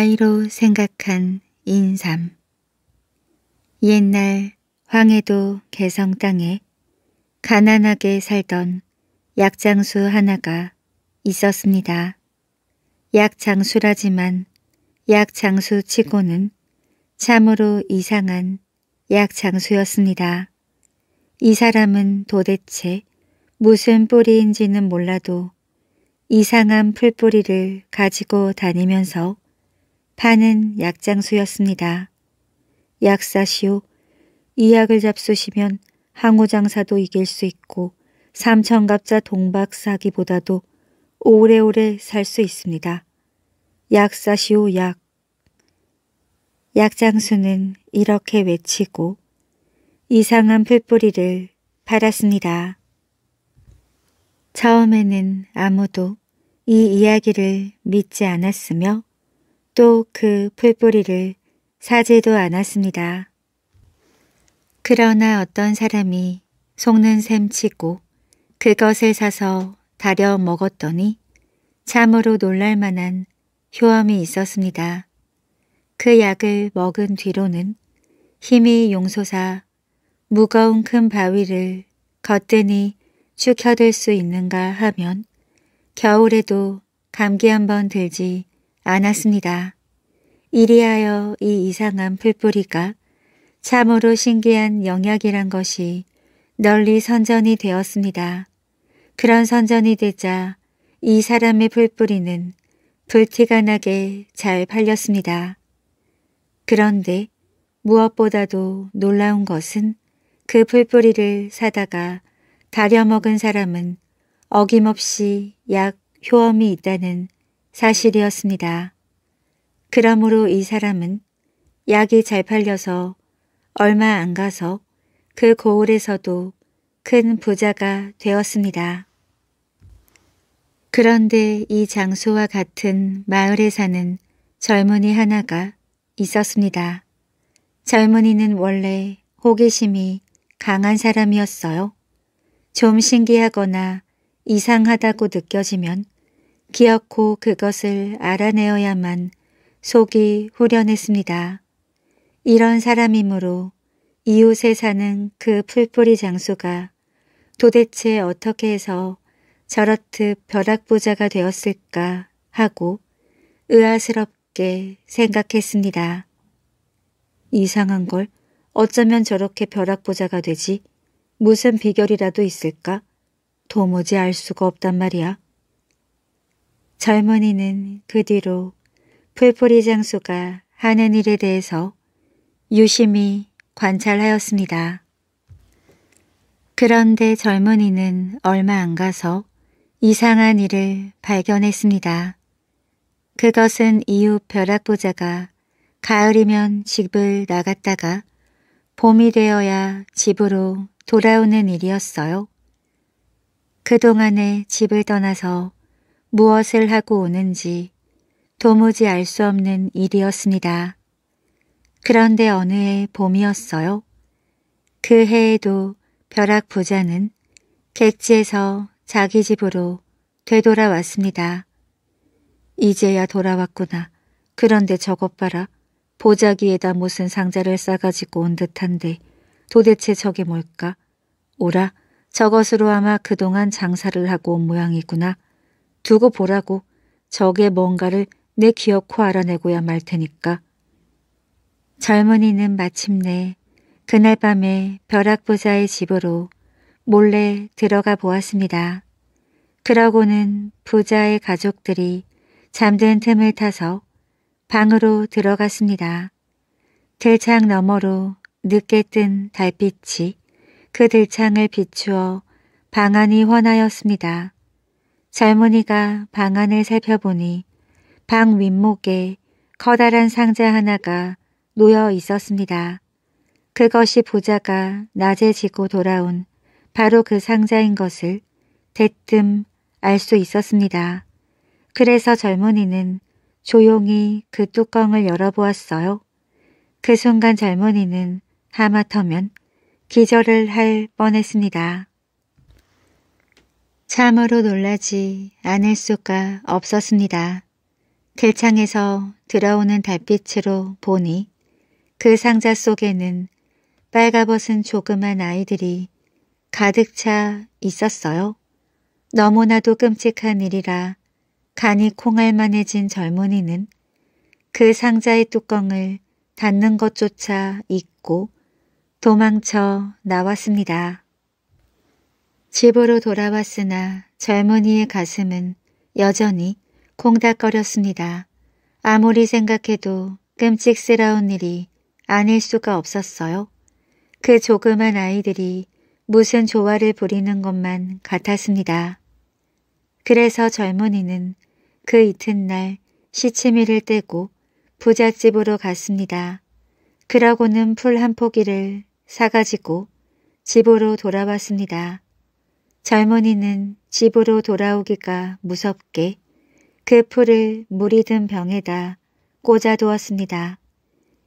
나이로 생각한 인삼 옛날 황해도 개성 땅에 가난하게 살던 약장수 하나가 있었습니다. 약장수라지만 약장수 치고는 참으로 이상한 약장수였습니다. 이 사람은 도대체 무슨 뿌리인지는 몰라도 이상한 풀뿌리를 가지고 다니면서 파은 약장수였습니다. 약사시오. 이 약을 잡수시면 항우장사도 이길 수 있고 삼천갑자 동박사기보다도 오래오래 살 수 있습니다. 약사시오 약. 약장수는 이렇게 외치고 이상한 풀뿌리를 팔았습니다. 처음에는 아무도 이 이야기를 믿지 않았으며 또그 풀뿌리를 사지도 않았습니다. 그러나 어떤 사람이 속는 셈 치고 그것을 사서 다려 먹었더니 참으로 놀랄 만한 효험이 있었습니다. 그 약을 먹은 뒤로는 힘이 용솟아 무거운 큰 바위를 거뜬히 축혀들 수 있는가 하면 겨울에도 감기 한 번 들지 않았습니다. 이리하여 이 이상한 풀뿌리가 참으로 신기한 영약이란 것이 널리 선전이 되었습니다. 그런 선전이 되자 이 사람의 풀뿌리는 불티가 나게 잘 팔렸습니다. 그런데 무엇보다도 놀라운 것은 그 풀뿌리를 사다가 다려먹은 사람은 어김없이 약 효험이 있다는 사실이었습니다. 그러므로 이 사람은 약이 잘 팔려서 얼마 안 가서 그 고을에서도 큰 부자가 되었습니다. 그런데 이 장소와 같은 마을에 사는 젊은이 하나가 있었습니다. 젊은이는 원래 호기심이 강한 사람이었어요. 좀 신기하거나 이상하다고 느껴지면 기어코 그것을 알아내어야만 속이 후련했습니다. 이런 사람이므로 이웃에 사는 그 풀뿌리 장수가 도대체 어떻게 해서 저렇듯 벼락부자가 되었을까 하고 의아스럽게 생각했습니다. 이상한 걸 어쩌면 저렇게 벼락부자가 되지? 무슨 비결이라도 있을까? 도무지 알 수가 없단 말이야. 젊은이는 그 뒤로 풀뿌리 그 장수가 하는 일에 대해서 유심히 관찰하였습니다. 그런데 젊은이는 얼마 안 가서 이상한 일을 발견했습니다. 그것은 이웃 벼락부자가 가을이면 집을 나갔다가 봄이 되어야 집으로 돌아오는 일이었어요. 그동안에 집을 떠나서 무엇을 하고 오는지 도무지 알 수 없는 일이었습니다. 그런데 어느 해 봄이었어요. 그 해에도 벼락 부자는 객지에서 자기 집으로 되돌아왔습니다. 이제야 돌아왔구나. 그런데 저것 봐라. 보자기에다 무슨 상자를 싸가지고 온 듯한데 도대체 저게 뭘까? 오라, 저것으로 아마 그동안 장사를 하고 온 모양이구나. 두고 보라고 저게 뭔가를 내 기어코 알아내고야 말 테니까. 젊은이는 마침내 그날 밤에 벼락부자의 집으로 몰래 들어가 보았습니다. 그러고는 부자의 가족들이 잠든 틈을 타서 방으로 들어갔습니다. 들창 너머로 늦게 뜬 달빛이 그 들창을 비추어 방 안이 환하였습니다. 젊은이가 방 안을 살펴보니 방 윗목에 커다란 상자 하나가 놓여 있었습니다. 그것이 보자가 낮에 지고 돌아온 바로 그 상자인 것을 대뜸 알 수 있었습니다. 그래서 젊은이는 조용히 그 뚜껑을 열어보았어요. 그 순간 젊은이는 하마터면 기절을 할 뻔했습니다. 참으로 놀라지 않을 수가 없었습니다. 들창에서 들어오는 달빛으로 보니 그 상자 속에는 빨가벗은 조그만 아이들이 가득 차 있었어요. 너무나도 끔찍한 일이라 간이 콩알만해진 젊은이는 그 상자의 뚜껑을 닫는 것조차 잊고 도망쳐 나왔습니다. 집으로 돌아왔으나 젊은이의 가슴은 여전히 콩닥거렸습니다 아무리 생각해도 끔찍스러운 일이 아닐 수가 없었어요. 그 조그만 아이들이 무슨 조화를 부리는 것만 같았습니다. 그래서 젊은이는 그 이튿날 시치미를 떼고 부잣집으로 갔습니다. 그러고는 풀 한 포기를 사가지고 집으로 돌아왔습니다. 젊은이는 집으로 돌아오기가 무섭게 그 풀을 물이 든 병에다 꽂아두었습니다.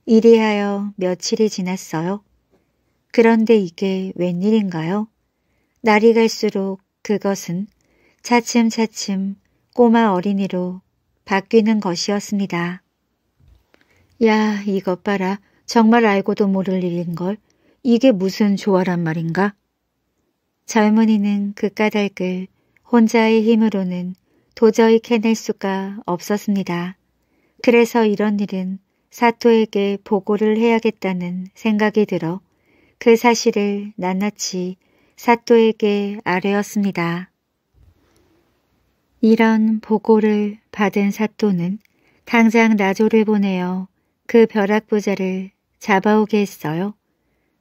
이리하여 며칠이 지났어요. 그런데 이게 웬일인가요? 날이 갈수록 그것은 차츰차츰 꼬마 어린이로 바뀌는 것이었습니다. 야, 이것 봐라. 정말 알고도 모를 일인걸. 이게 무슨 조화란 말인가? 젊은이는 그 까닭을 혼자의 힘으로는 도저히 캐낼 수가 없었습니다. 그래서 이런 일은 사토에게 보고를 해야겠다는 생각이 들어 그 사실을 낱낱이 사토에게 아뢰었습니다. 이런 보고를 받은 사토는 당장 나조를 보내어 그 벼락부자를 잡아오게 했어요.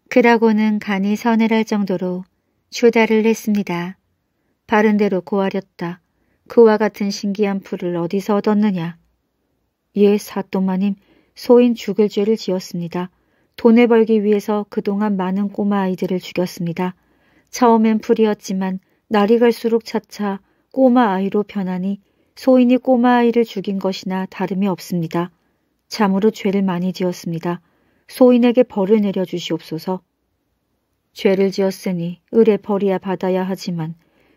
그라고는 간이 서늘할 정도로 추다를 했습니다. 바른대로 고하렸다. 그와 같은 신기한 풀을 어디서 얻었느냐? 예, 사또마님, 소인 죽을 죄를 지었습니다. 돈을 벌기 위해서 그동안 많은 꼬마 아이들을 죽였습니다. 처음엔 풀이었지만 날이 갈수록 차차 꼬마 아이로 변하니 소인이 꼬마 아이를 죽인 것이나 다름이 없습니다. 참으로 죄를 많이 지었습니다. 소인에게 벌을 내려주시옵소서. 죄를 지었으니 을의 벌이야 받아야 하지만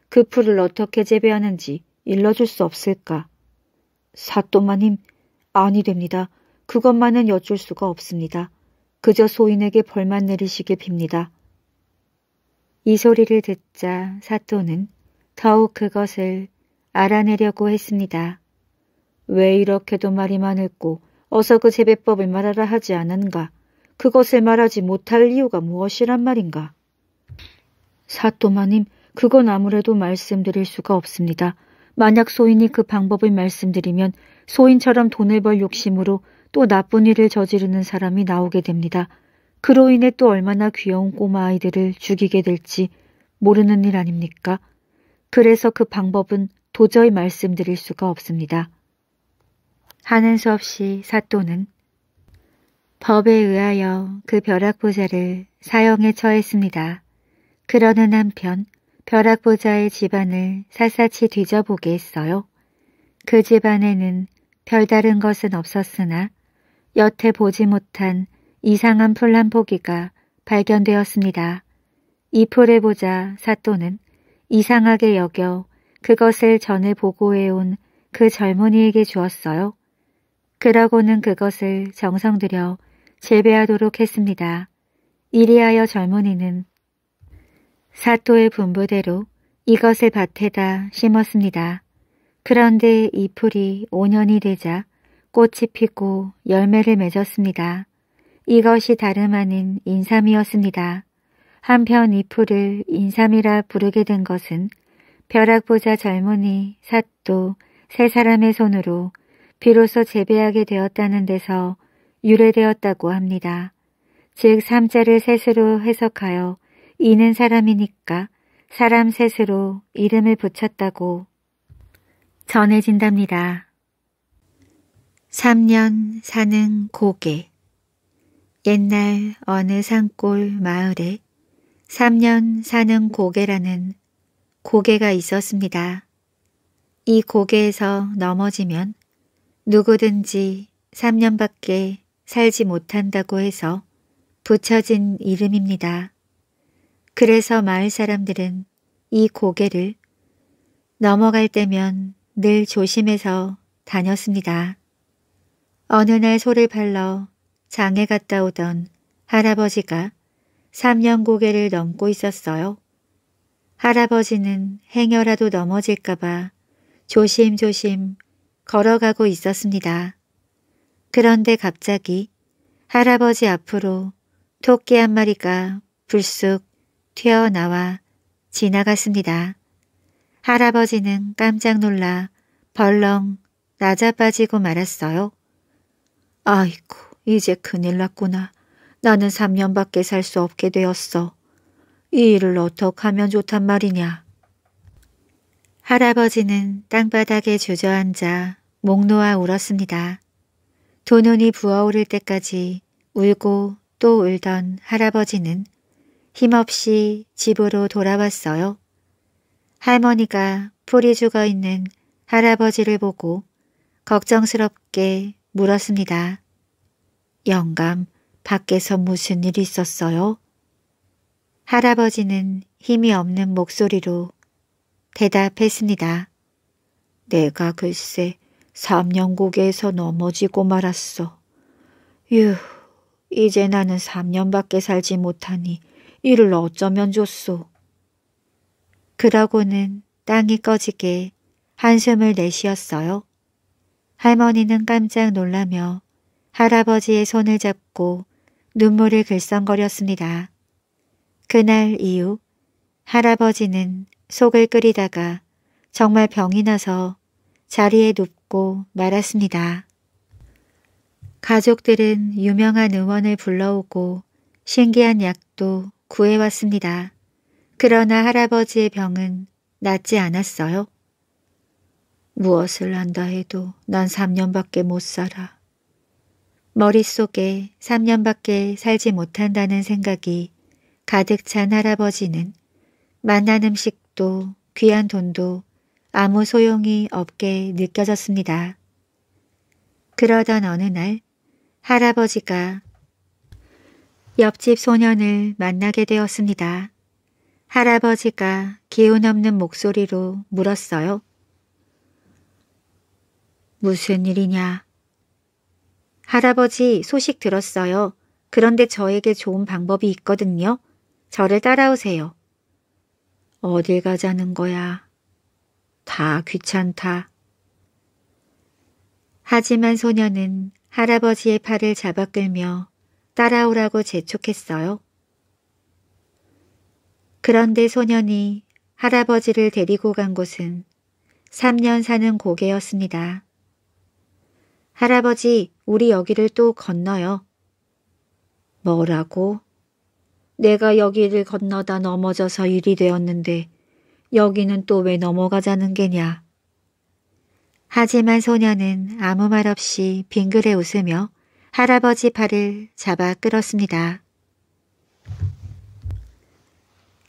그 풀을 어떻게 재배하는지 일러줄 수 없을까? 사또마님, 아니 됩니다. 그것만은 여쭐 수가 없습니다. 그저 소인에게 벌만 내리시게 빕니다. 이 소리를 듣자 사또는 더욱 그것을 알아내려고 했습니다. 왜 이렇게도 말이 많았고 어서 그 재배법을 말하라 하지 않은가? 그것을 말하지 못할 이유가 무엇이란 말인가? 사또마님, 그건 아무래도 말씀드릴 수가 없습니다. 만약 소인이 그 방법을 말씀드리면 소인처럼 돈을 벌 욕심으로 또 나쁜 일을 저지르는 사람이 나오게 됩니다. 그로 인해 또 얼마나 귀여운 꼬마 아이들을 죽이게 될지 모르는 일 아닙니까? 그래서 그 방법은 도저히 말씀드릴 수가 없습니다. 하는 수 없이 사또는 법에 의하여 그 벼락부자를 사형에 처했습니다. 그러는 한편 벼락보자의 집안을 샅샅이 뒤져보게 했어요. 그 집안에는 별다른 것은 없었으나 여태 보지 못한 이상한 풀란 포기가 발견되었습니다. 이 풀을 보자 사또는 이상하게 여겨 그것을 전에 보고해온 그 젊은이에게 주었어요. 그러고는 그것을 정성들여 재배하도록 했습니다. 이리하여 젊은이는 사토의 분부대로 이것의 밭에다 심었습니다. 그런데 이 풀이 5년이 되자 꽃이 피고 열매를 맺었습니다. 이것이 다름 아닌 인삼이었습니다. 한편 이 풀을 인삼이라 부르게 된 것은 벼락보자 젊은이 사또 세 사람의 손으로 비로소 재배하게 되었다는 데서 유래되었다고 합니다. 즉 삼자를 셋으로 해석하여 이는 사람이니까 사람 셋으로 이름을 붙였다고 전해진답니다. 3년 사는 고개 옛날 어느 산골 마을에 3년 사는 고개라는 고개가 있었습니다. 이 고개에서 넘어지면 누구든지 3년밖에 살지 못한다고 해서 붙여진 이름입니다. 그래서 마을 사람들은 이 고개를 넘어갈 때면 늘 조심해서 다녔습니다. 어느 날 소를 팔러 장에 갔다 오던 할아버지가 3년 고개를 넘고 있었어요. 할아버지는 행여라도 넘어질까봐 조심조심 걸어가고 있었습니다. 그런데 갑자기 할아버지 앞으로 토끼 한 마리가 불쑥 튀어나와 지나갔습니다. 할아버지는 깜짝 놀라 벌렁 낮아빠지고 말았어요. 아이고 이제 큰일 났구나. 나는 3년밖에 살 수 없게 되었어. 이 일을 어떻게 하면 좋단 말이냐. 할아버지는 땅바닥에 주저앉아 목 놓아 울었습니다. 도 눈이 부어오를 때까지 울고 또 울던 할아버지는 힘없이 집으로 돌아왔어요. 할머니가 풀이 죽어 있는 할아버지를 보고 걱정스럽게 물었습니다. 영감, 밖에서 무슨 일 있었어요? 할아버지는 힘이 없는 목소리로 대답했습니다. 내가 글쎄 삼년고개에서 넘어지고 말았어. 유, 이제 나는 3년밖에 살지 못하니 이를 어쩌면 좋소. 그러고는 땅이 꺼지게 한숨을 내쉬었어요. 할머니는 깜짝 놀라며 할아버지의 손을 잡고 눈물을 글썽거렸습니다. 그날 이후 할아버지는 속을 끓이다가 정말 병이 나서 자리에 눕고 말았습니다. 가족들은 유명한 의원을 불러오고 신기한 약도 구해왔습니다. 그러나 할아버지의 병은 낫지 않았어요. 무엇을 한다 해도 난 3년밖에 못 살아. 머릿속에 3년밖에 살지 못한다는 생각이 가득 찬 할아버지는 만난 음식도 귀한 돈도 아무 소용이 없게 느껴졌습니다. 그러던 어느 날 할아버지가 옆집 소년을 만나게 되었습니다. 할아버지가 기운 없는 목소리로 물었어요. 무슨 일이냐? 할아버지 소식 들었어요. 그런데 저에게 좋은 방법이 있거든요. 저를 따라오세요. 어딜 가자는 거야? 다 귀찮다. 하지만 소녀는 할아버지의 팔을 잡아 끌며 따라오라고 재촉했어요. 그런데 소년이 할아버지를 데리고 간 곳은 3년 사는 고개였습니다. 할아버지, 우리 여기를 또 건너요. 뭐라고? 내가 여기를 건너다 넘어져서 일이 되었는데 여기는 또 왜 넘어가자는 게냐. 하지만 소년은 아무 말 없이 빙그레 웃으며 할아버지 팔을 잡아 끌었습니다.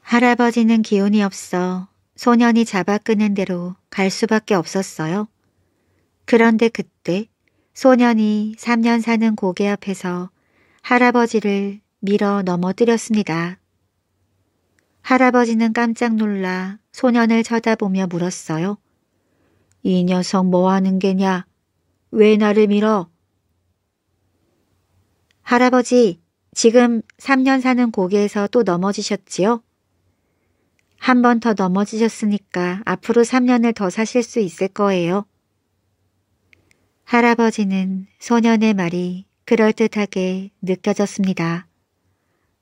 할아버지는 기운이 없어 소년이 잡아 끄는 대로 갈 수밖에 없었어요. 그런데 그때 소년이 3년 사는 고개 앞에서 할아버지를 밀어 넘어뜨렸습니다. 할아버지는 깜짝 놀라 소년을 쳐다보며 물었어요. 이 녀석 뭐하는 게냐? 왜 나를 밀어? 할아버지, 지금 3년 사는 고개에서 또 넘어지셨지요? 한 번 더 넘어지셨으니까 앞으로 3년을 더 사실 수 있을 거예요. 할아버지는 소년의 말이 그럴듯하게 느껴졌습니다.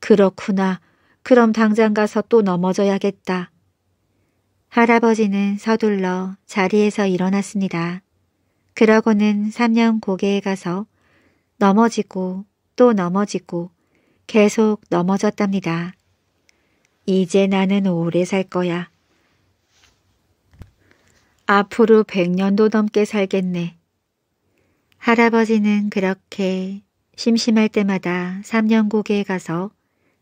그렇구나. 그럼 당장 가서 또 넘어져야겠다. 할아버지는 서둘러 자리에서 일어났습니다. 그러고는 3년 고개에 가서 넘어지고 또 넘어지고 계속 넘어졌답니다. 이제 나는 오래 살 거야. 앞으로 100년도 넘게 살겠네. 할아버지는 그렇게 심심할 때마다 삼년고개에 가서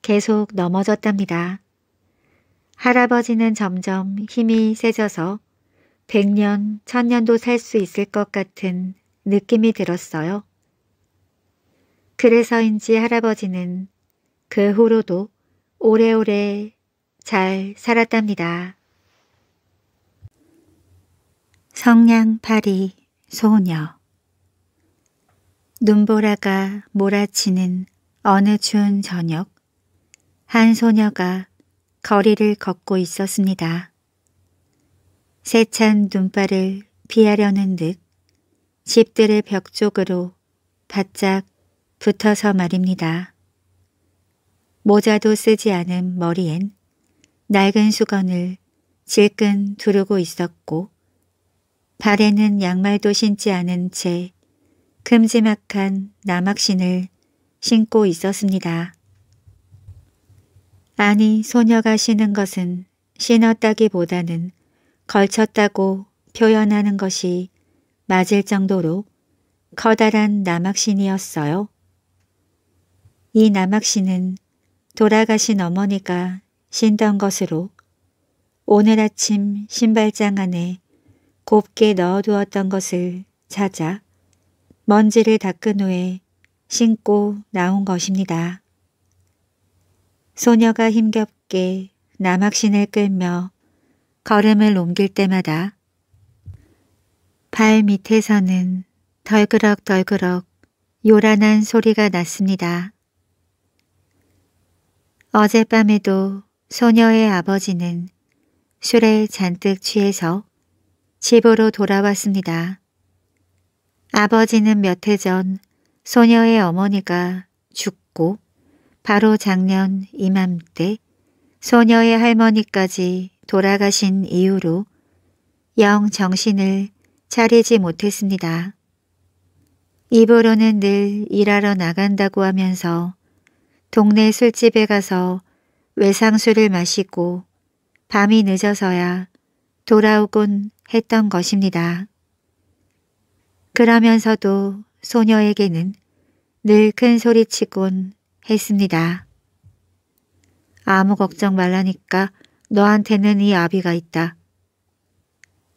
계속 넘어졌답니다. 할아버지는 점점 힘이 세져서 100년, 1000년도 살 수 있을 것 같은 느낌이 들었어요. 그래서인지 할아버지는 그 후로도 오래오래 잘 살았답니다. 성냥팔이 소녀 눈보라가 몰아치는 어느 추운 저녁 한 소녀가 거리를 걷고 있었습니다. 세찬 눈발을 피하려는 듯 집들의 벽 쪽으로 바짝 붙어서 말입니다. 모자도 쓰지 않은 머리엔 낡은 수건을 질끈 두르고 있었고 발에는 양말도 신지 않은 채 큼지막한 나막신을 신고 있었습니다. 아니 소녀가 신은 것은 신었다기보다는 걸쳤다고 표현하는 것이 맞을 정도로 커다란 나막신이었어요. 이 남학씨는 돌아가신 어머니가 신던 것으로 오늘 아침 신발장 안에 곱게 넣어두었던 것을 찾아 먼지를 닦은 후에 신고 나온 것입니다. 소녀가 힘겹게 남학신을 끌며 걸음을 옮길 때마다 발 밑에서는 덜그럭덜그럭 요란한 소리가 났습니다. 어젯밤에도 소녀의 아버지는 술에 잔뜩 취해서 집으로 돌아왔습니다. 아버지는 몇 해 전 소녀의 어머니가 죽고 바로 작년 이맘때 소녀의 할머니까지 돌아가신 이후로 영 정신을 차리지 못했습니다. 입으로는 늘 일하러 나간다고 하면서 동네 술집에 가서 외상술을 마시고 밤이 늦어서야 돌아오곤 했던 것입니다. 그러면서도 소녀에게는 늘 큰 소리치곤 했습니다. 아무 걱정 말라니까 너한테는 이 아비가 있다.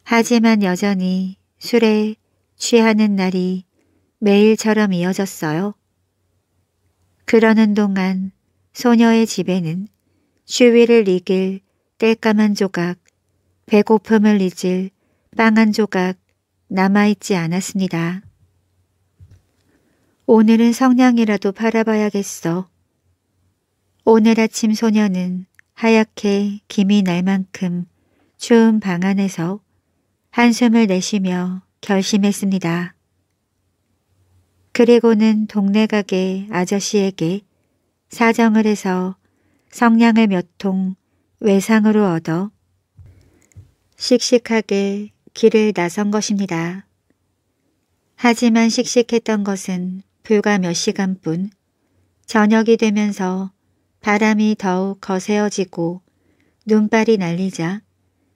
하지만 여전히 술에 취하는 날이 매일처럼 이어졌어요. 그러는 동안 소녀의 집에는 추위를 이길 땔감 한 조각, 배고픔을 잊을 빵한 조각 남아있지 않았습니다. 오늘은 성냥이라도 팔아봐야겠어. 오늘 아침 소녀는 하얗게 김이 날 만큼 추운 방 안에서 한숨을 내쉬며 결심했습니다. 그리고는 동네 가게 아저씨에게 사정을 해서 성냥을 몇 통 외상으로 얻어 씩씩하게 길을 나선 것입니다. 하지만 씩씩했던 것은 불과 몇 시간뿐 저녁이 되면서 바람이 더욱 거세어지고 눈발이 날리자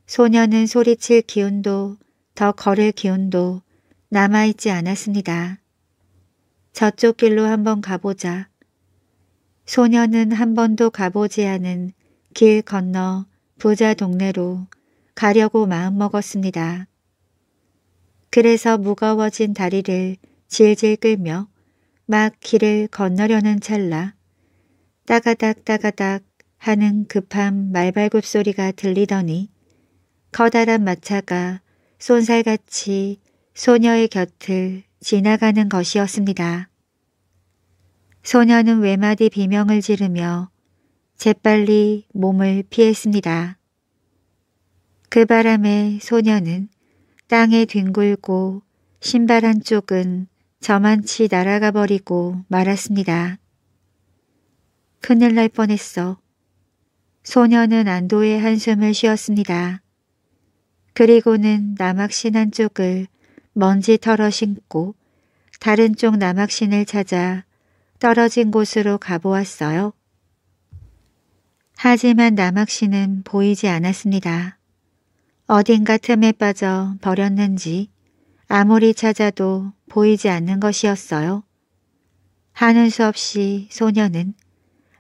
소녀는 소리칠 기운도 더 걸을 기운도 남아있지 않았습니다. 저쪽 길로 한번 가보자. 소녀는 한 번도 가보지 않은 길 건너 부자 동네로 가려고 마음먹었습니다. 그래서 무거워진 다리를 질질 끌며 막 길을 건너려는 찰나 따가닥 따가닥 하는 급한 말발굽 소리가 들리더니 커다란 마차가 쏜살같이 소녀의 곁을 지나가는 것이었습니다. 소녀는 외마디 비명을 지르며 재빨리 몸을 피했습니다. 그 바람에 소녀는 땅에 뒹굴고 신발 한쪽은 저만치 날아가 버리고 말았습니다. 큰일 날 뻔했어. 소녀는 안도의 한숨을 쉬었습니다. 그리고는 남악신 한쪽을 먼지 털어 신고 다른 쪽 남학신을 찾아 떨어진 곳으로 가보았어요. 하지만 남학신은 보이지 않았습니다. 어딘가 틈에 빠져 버렸는지 아무리 찾아도 보이지 않는 것이었어요. 하는 수 없이 소녀는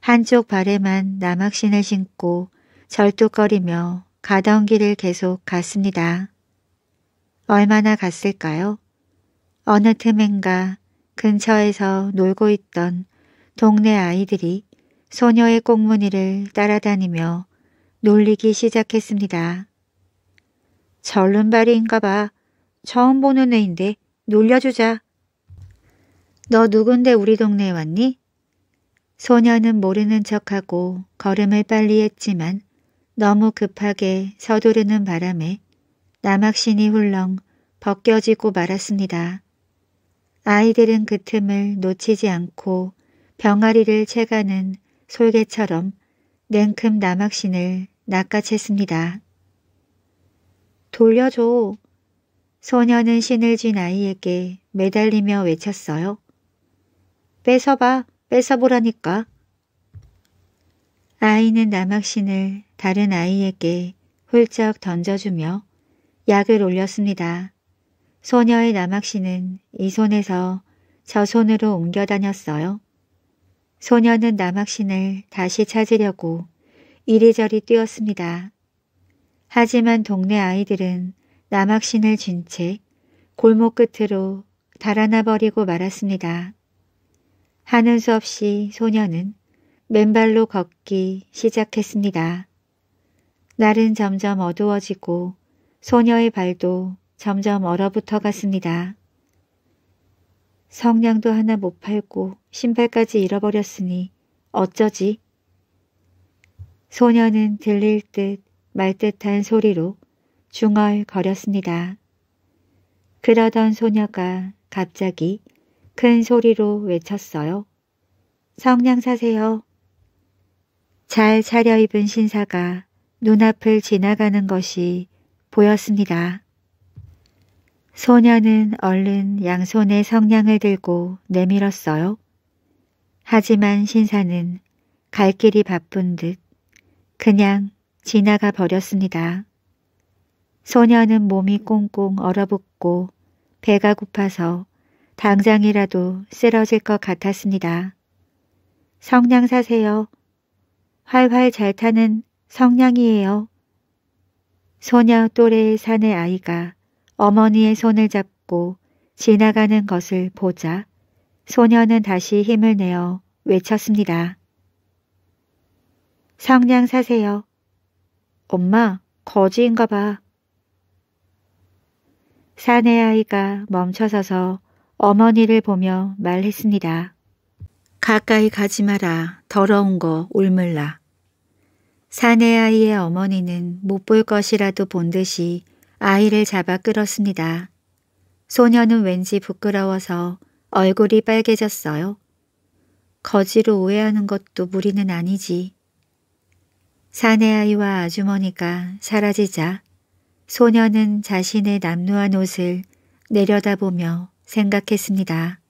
한쪽 발에만 남학신을 신고 절뚝거리며 가던 길을 계속 갔습니다. 얼마나 갔을까요? 어느 틈엔가 근처에서 놀고 있던 동네 아이들이 소녀의 꽁무니를 따라다니며 놀리기 시작했습니다. 절름발이인가 봐. 처음 보는 애인데 놀려주자. 너 누군데 우리 동네에 왔니? 소녀는 모르는 척하고 걸음을 빨리 했지만 너무 급하게 서두르는 바람에 남학신이 훌렁 벗겨지고 말았습니다. 아이들은 그 틈을 놓치지 않고 병아리를 채가는 솔개처럼 냉큼 남학신을 낚아챘습니다. 돌려줘. 소녀는 신을 쥔 아이에게 매달리며 외쳤어요. 뺏어봐, 뺏어보라니까. 아이는 남학신을 다른 아이에게 훌쩍 던져주며 약을 올렸습니다. 소녀의 남학씨는 이 손에서 저 손으로 옮겨 다녔어요. 소녀는 남학신을 다시 찾으려고 이리저리 뛰었습니다. 하지만 동네 아이들은 남학신을 쥔 채 골목 끝으로 달아나 버리고 말았습니다. 하는 수 없이 소녀는 맨발로 걷기 시작했습니다. 날은 점점 어두워지고 소녀의 발도 점점 얼어붙어 갔습니다. 성냥도 하나 못 팔고 신발까지 잃어버렸으니 어쩌지? 소녀는 들릴 듯말 듯한 소리로 중얼거렸습니다. 그러던 소녀가 갑자기 큰 소리로 외쳤어요. 성냥 사세요. 잘 차려입은 신사가 눈앞을 지나가는 것이 보였습니다. 소녀는 얼른 양손에 성냥을 들고 내밀었어요. 하지만 신사는 갈 길이 바쁜 듯 그냥 지나가 버렸습니다. 소녀는 몸이 꽁꽁 얼어붙고 배가 고파서 당장이라도 쓰러질 것 같았습니다. 성냥 사세요. 활활 잘 타는 성냥이에요. 소녀 또래의 사내 아이가 어머니의 손을 잡고 지나가는 것을 보자 소녀는 다시 힘을 내어 외쳤습니다. 성냥 사세요. 엄마, 거지인가 봐. 사내 아이가 멈춰서서 어머니를 보며 말했습니다. 가까이 가지 마라. 더러운 거울물라 사내 아이의 어머니는 못 볼 것이라도 본 듯이 아이를 잡아 끌었습니다. 소녀는 왠지 부끄러워서 얼굴이 빨개졌어요. 거지로 오해하는 것도 무리는 아니지. 사내 아이와 아주머니가 사라지자 소녀는 자신의 남루한 옷을 내려다보며 생각했습니다.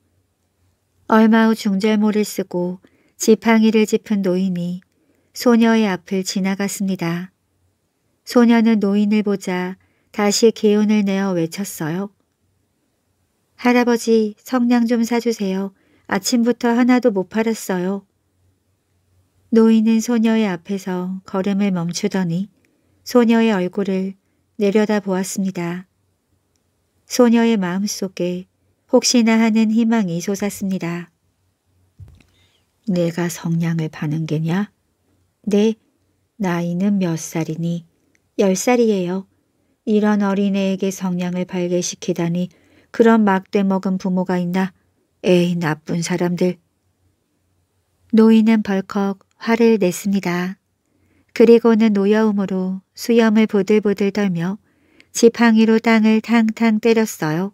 얼마 후 중절모를 쓰고 지팡이를 짚은 노인이 소녀의 앞을 지나갔습니다. 소녀는 노인을 보자 다시 개운을 내어 외쳤어요. 할아버지 성냥 좀 사주세요. 아침부터 하나도 못 팔았어요. 노인은 소녀의 앞에서 걸음을 멈추더니 소녀의 얼굴을 내려다 보았습니다. 소녀의 마음속에 혹시나 하는 희망이 솟았습니다. 내가 성냥을 파는 게냐? 네, 나이는 몇 살이니? 열 살이에요. 이런 어린애에게 성냥을 발개시키다니 그런 막돼 먹은 부모가 있나? 에이 나쁜 사람들. 노인은 벌컥 화를 냈습니다. 그리고는 노여움으로 수염을 부들부들 떨며 지팡이로 땅을 탕탕 때렸어요.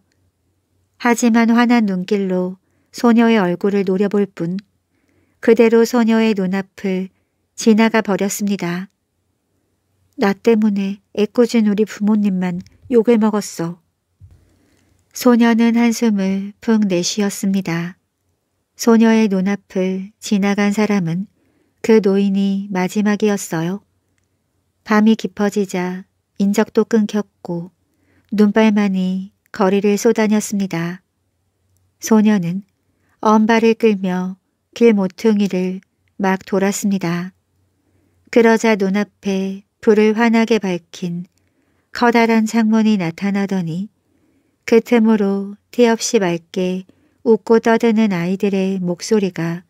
하지만 환한 눈길로 소녀의 얼굴을 노려볼 뿐 그대로 소녀의 눈앞을 지나가 버렸습니다. 나 때문에 애꿎은 우리 부모님만 욕을 먹었어. 소녀는 한숨을 푹 내쉬었습니다. 소녀의 눈앞을 지나간 사람은 그 노인이 마지막이었어요. 밤이 깊어지자 인적도 끊겼고 눈발만이 거리를 쏘다녔습니다. 소녀는 엄발을 끌며 길 모퉁이를 막 돌았습니다. 그러자 눈앞에 불을 환하게 밝힌 커다란 창문이 나타나더니 그 틈으로 티없이 맑게 웃고 떠드는 아이들의 목소리가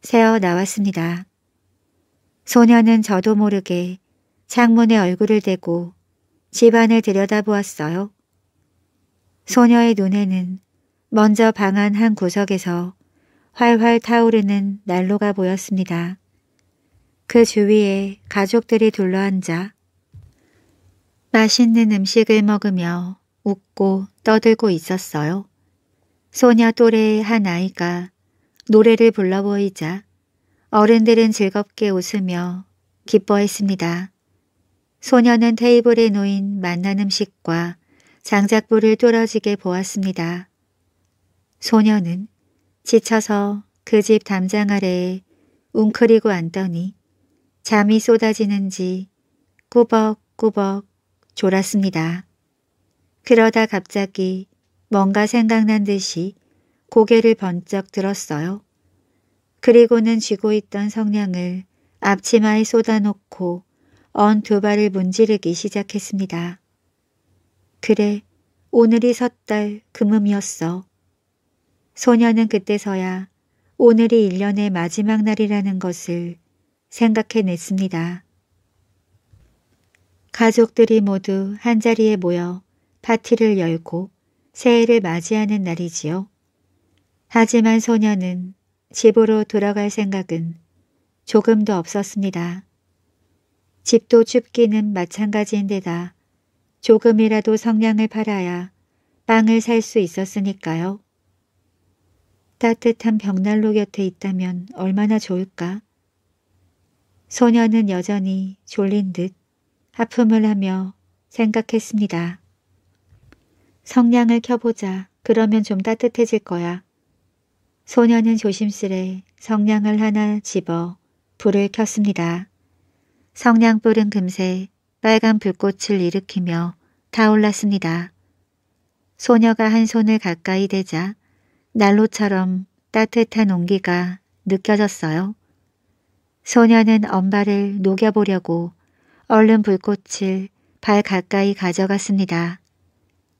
새어 나왔습니다. 소녀는 저도 모르게 창문에 얼굴을 대고 집안을 들여다보았어요. 소녀의 눈에는 먼저 방 안 한 구석에서 활활 타오르는 난로가 보였습니다. 그 주위에 가족들이 둘러앉아 맛있는 음식을 먹으며 웃고 떠들고 있었어요. 소녀 또래의 한 아이가 노래를 불러 보이자 어른들은 즐겁게 웃으며 기뻐했습니다. 소녀는 테이블에 놓인 맛난 음식과 장작불을 뚫어지게 보았습니다. 소녀는 지쳐서 그 집 담장 아래에 웅크리고 앉더니 잠이 쏟아지는지 꾸벅꾸벅 졸았습니다. 그러다 갑자기 뭔가 생각난 듯이 고개를 번쩍 들었어요. 그리고는 쥐고 있던 성냥을 앞치마에 쏟아놓고 언 두 발을 문지르기 시작했습니다. 그래, 오늘이 섣달 금음이었어. 소녀는 그때서야 오늘이 일년의 마지막 날이라는 것을 생각해냈습니다. 가족들이 모두 한자리에 모여 파티를 열고 새해를 맞이하는 날이지요. 하지만 소녀는 집으로 돌아갈 생각은 조금도 없었습니다. 집도 춥기는 마찬가지인데다 조금이라도 성냥을 팔아야 빵을 살 수 있었으니까요. 따뜻한 벽난로 곁에 있다면 얼마나 좋을까? 소녀는 여전히 졸린 듯 하품을 하며 생각했습니다. 성냥을 켜보자. 그러면 좀 따뜻해질 거야. 소녀는 조심스레 성냥을 하나 집어 불을 켰습니다. 성냥불은 금세 빨간 불꽃을 일으키며 타올랐습니다. 소녀가 한 손을 가까이 대자 난로처럼 따뜻한 온기가 느껴졌어요. 소녀는 엄마를 녹여보려고 얼른 불꽃을 발 가까이 가져갔습니다.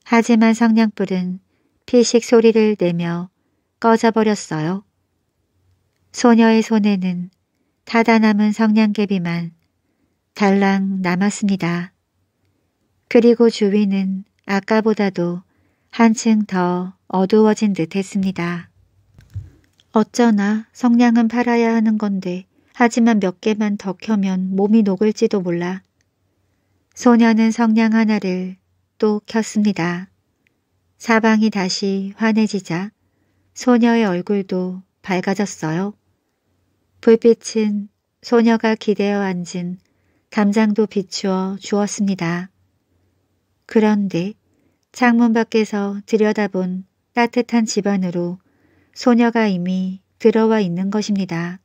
하지만 성냥불은 피식 소리를 내며 꺼져버렸어요. 소녀의 손에는 타다 남은 성냥개비만 달랑 남았습니다. 그리고 주위는 아까보다도 한층 더 어두워진 듯 했습니다. 어쩌나 성냥은 팔아야 하는 건데 하지만 몇 개만 더 켜면 몸이 녹을지도 몰라. 소녀는 성냥 하나를 또 켰습니다. 사방이 다시 환해지자 소녀의 얼굴도 밝아졌어요. 불빛은 소녀가 기대어 앉은 담장도 비추어 주었습니다. 그런데 창문 밖에서 들여다본 따뜻한 집안으로 소녀가 이미 들어와 있는 것입니다.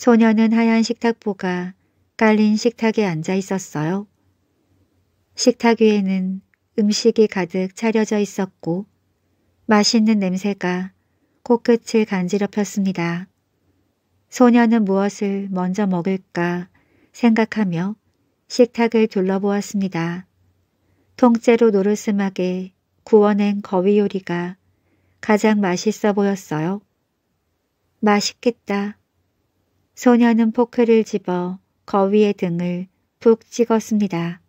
소녀는 하얀 식탁보가 깔린 식탁에 앉아 있었어요. 식탁 위에는 음식이 가득 차려져 있었고 맛있는 냄새가 코끝을 간지럽혔습니다. 소녀는 무엇을 먼저 먹을까 생각하며 식탁을 둘러보았습니다. 통째로 노릇스막에 구워낸 거위 요리가 가장 맛있어 보였어요. 맛있겠다. 소녀는 포크를 집어 거위의 등을 푹 찍었습니다.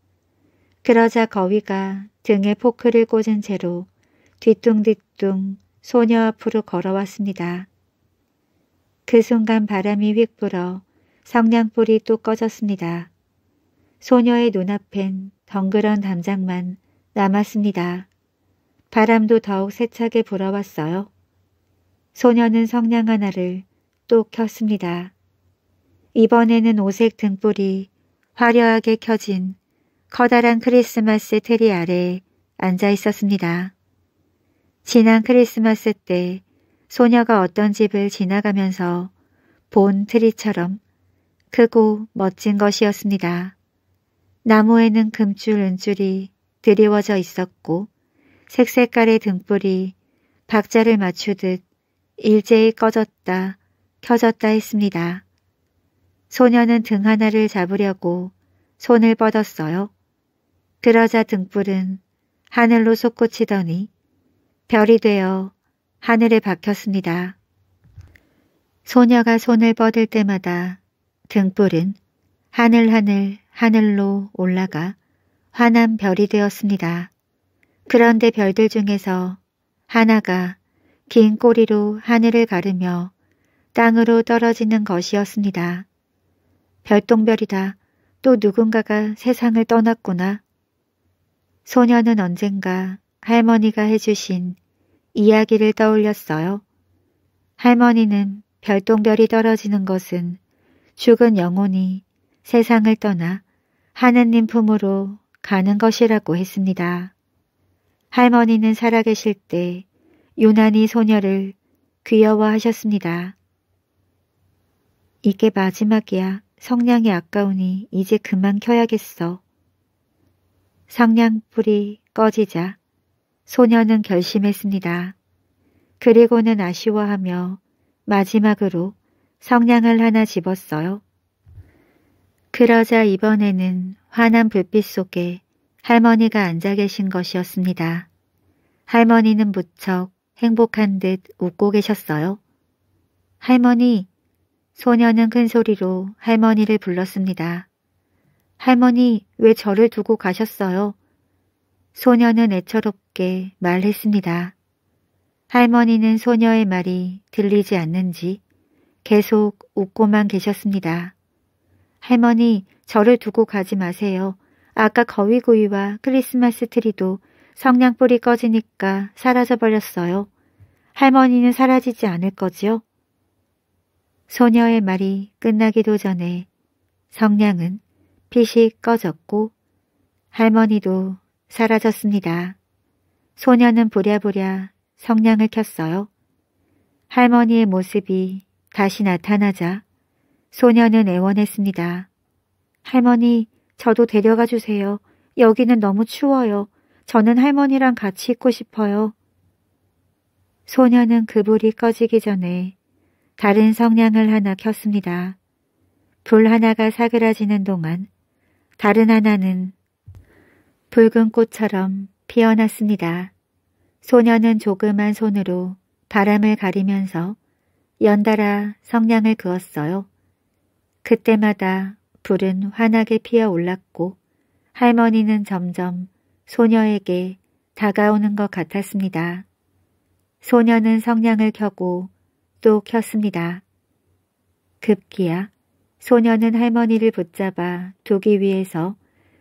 그러자 거위가 등에 포크를 꽂은 채로 뒤뚱뒤뚱 소녀 앞으로 걸어왔습니다. 그 순간 바람이 휙 불어 성냥불이 또 꺼졌습니다. 소녀의 눈앞엔 덩그런 담장만 남았습니다. 바람도 더욱 세차게 불어왔어요. 소녀는 성냥 하나를 또 켰습니다. 이번에는 오색 등불이 화려하게 켜진 커다란 크리스마스 트리 아래 앉아 있었습니다. 지난 크리스마스 때 소녀가 어떤 집을 지나가면서 본 트리처럼 크고 멋진 것이었습니다. 나무에는 금줄 은줄이 드리워져 있었고 색색깔의 등불이 박자를 맞추듯 일제히 꺼졌다 켜졌다 했습니다. 소녀는 등 하나를 잡으려고 손을 뻗었어요. 그러자 등불은 하늘로 솟구치더니 별이 되어 하늘에 박혔습니다. 소녀가 손을 뻗을 때마다 등불은 하늘 하늘 하늘로 올라가 환한 별이 되었습니다. 그런데 별들 중에서 하나가 긴 꼬리로 하늘을 가르며 땅으로 떨어지는 것이었습니다. 별똥별이다. 또 누군가가 세상을 떠났구나. 소녀는 언젠가 할머니가 해주신 이야기를 떠올렸어요. 할머니는 별똥별이 떨어지는 것은 죽은 영혼이 세상을 떠나 하느님 품으로 가는 것이라고 했습니다. 할머니는 살아계실 때 유난히 소녀를 귀여워하셨습니다. 이게 마지막이야. 성냥이 아까우니 이제 그만 켜야겠어. 성냥불이 꺼지자 소녀는 결심했습니다. 그리고는 아쉬워하며 마지막으로 성냥을 하나 집었어요. 그러자 이번에는 환한 불빛 속에 할머니가 앉아 계신 것이었습니다. 할머니는 무척 행복한 듯 웃고 계셨어요. 할머니, 소녀는 큰 소리로 할머니를 불렀습니다. 할머니, 왜 저를 두고 가셨어요? 소녀는 애처롭게 말했습니다. 할머니는 소녀의 말이 들리지 않는지 계속 웃고만 계셨습니다. 할머니, 저를 두고 가지 마세요. 아까 거위구이와 크리스마스 트리도 성냥불이 꺼지니까 사라져버렸어요. 할머니는 사라지지 않을 거지요? 소녀의 말이 끝나기도 전에 성냥은 핏이 꺼졌고 할머니도 사라졌습니다. 소녀는 부랴부랴 성냥을 켰어요. 할머니의 모습이 다시 나타나자 소녀는 애원했습니다. 할머니, 저도 데려가 주세요. 여기는 너무 추워요. 저는 할머니랑 같이 있고 싶어요. 소녀는 그불이 꺼지기 전에 다른 성냥을 하나 켰습니다. 불 하나가 사그라지는 동안 다른 하나는 붉은 꽃처럼 피어났습니다. 소녀는 조그만 손으로 바람을 가리면서 연달아 성냥을 그었어요. 그때마다 불은 환하게 피어 올랐고 할머니는 점점 소녀에게 다가오는 것 같았습니다. 소녀는 성냥을 켜고 또 켰습니다. 급기야 소녀는 할머니를 붙잡아 두기 위해서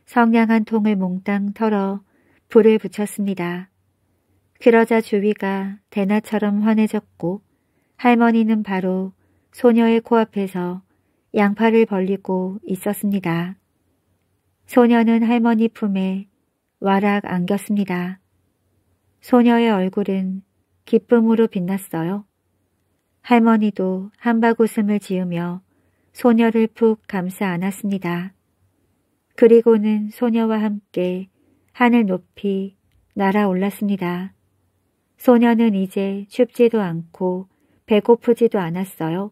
성냥 한 통을 몽땅 털어 불을 붙였습니다. 그러자 주위가 대낮처럼 환해졌고 할머니는 바로 소녀의 코앞에서 양팔을 벌리고 있었습니다. 소녀는 할머니 품에 와락 안겼습니다. 소녀의 얼굴은 기쁨으로 빛났어요. 할머니도 한바구음을 지으며 소녀를 푹 감싸 안았습니다. 그리고는 소녀와 함께 하늘 높이 날아올랐습니다. 소녀는 이제 춥지도 않고 배고프지도 않았어요.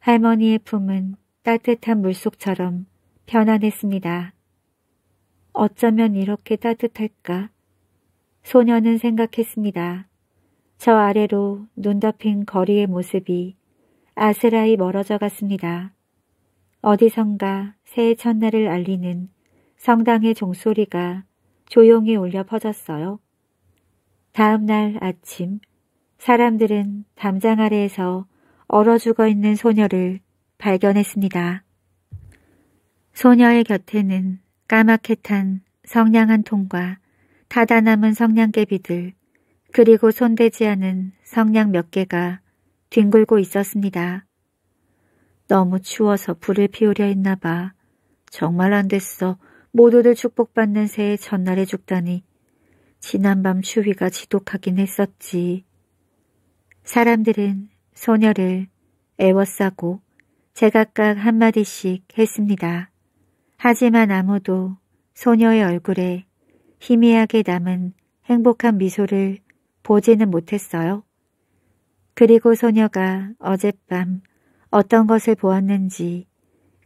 할머니의 품은 따뜻한 물속처럼 편안했습니다. 어쩌면 이렇게 따뜻할까? 소녀는 생각했습니다. 저 아래로 눈 덮인 거리의 모습이 아스라이 멀어져 갔습니다. 어디선가 새해 첫날을 알리는 성당의 종소리가 조용히 울려 퍼졌어요. 다음 날 아침 사람들은 담장 아래에서 얼어 죽어 있는 소녀를 발견했습니다. 소녀의 곁에는 까맣게 탄 성냥 한 통과 타다 남은 성냥개비들 그리고 손대지 않은 성냥 몇 개가 뒹굴고 있었습니다. 너무 추워서 불을 피우려 했나 봐. 정말 안 됐어. 모두들 축복받는 새해 전날에 죽다니. 지난밤 추위가 지독하긴 했었지. 사람들은 소녀를 애워싸고 제각각 한마디씩 했습니다. 하지만 아무도 소녀의 얼굴에 희미하게 남은 행복한 미소를 보지는 못했어요. 그리고 소녀가 어젯밤 어떤 것을 보았는지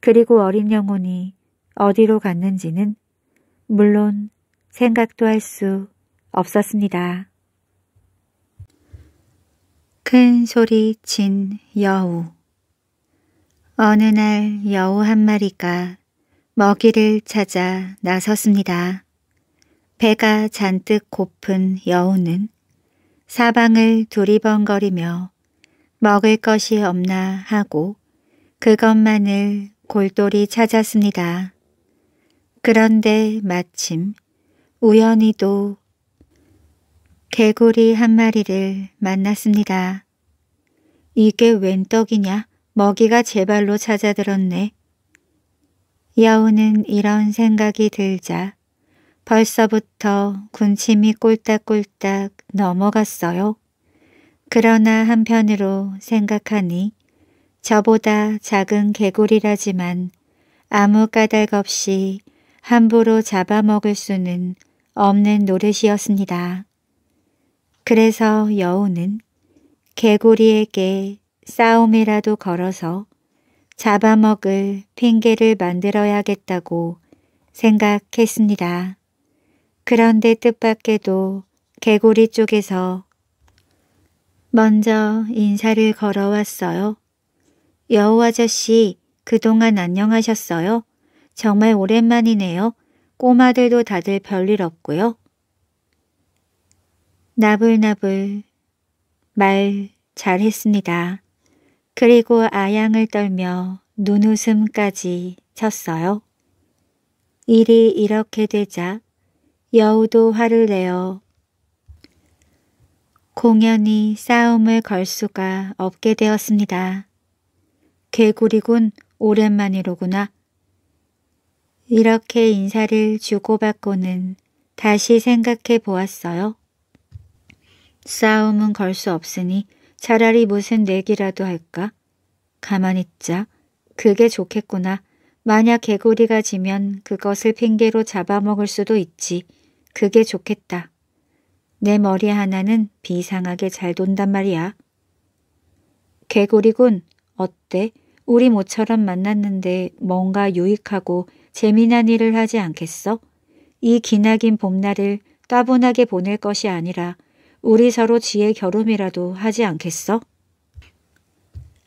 그리고 어린 영혼이 어디로 갔는지는 물론 생각도 할 수 없었습니다. 큰 소리 친 여우 어느 날 여우 한 마리가 먹이를 찾아 나섰습니다. 배가 잔뜩 고픈 여우는 사방을 두리번거리며 먹을 것이 없나 하고 그것만을 골똘히 찾았습니다. 그런데 마침 우연히도 개구리 한 마리를 만났습니다. 이게 웬 떡이냐? 먹이가 제 발로 찾아들었네. 여우는 이런 생각이 들자 벌써부터 군침이 꼴딱꼴딱 넘어갔어요. 그러나 한편으로 생각하니 저보다 작은 개구리라지만 아무 까닭 없이 함부로 잡아먹을 수는 없는 노릇이었습니다. 그래서 여우는 개구리에게 싸움이라도 걸어서 잡아먹을 핑계를 만들어야겠다고 생각했습니다. 그런데 뜻밖에도 개구리 쪽에서 먼저 인사를 걸어왔어요. 여우 아저씨 그동안 안녕하셨어요? 정말 오랜만이네요. 꼬마들도 다들 별일 없고요. 나불나불 말 잘했습니다. 그리고 아양을 떨며 눈웃음까지 쳤어요. 일이 이렇게 되자 여우도 화를 내어 공연히 싸움을 걸 수가 없게 되었습니다. 개구리군 오랜만이로구나. 이렇게 인사를 주고받고는 다시 생각해 보았어요. 싸움은 걸 수 없으니 차라리 무슨 내기라도 할까? 가만히 있자. 그게 좋겠구나. 만약 개구리가 지면 그것을 핑계로 잡아먹을 수도 있지. 그게 좋겠다. 내 머리 하나는 비상하게 잘 돈단 말이야. 개구리군, 어때? 우리 모처럼 만났는데 뭔가 유익하고 재미난 일을 하지 않겠어? 이 기나긴 봄날을 따분하게 보낼 것이 아니라 우리 서로 지혜 겨음이라도 하지 않겠어?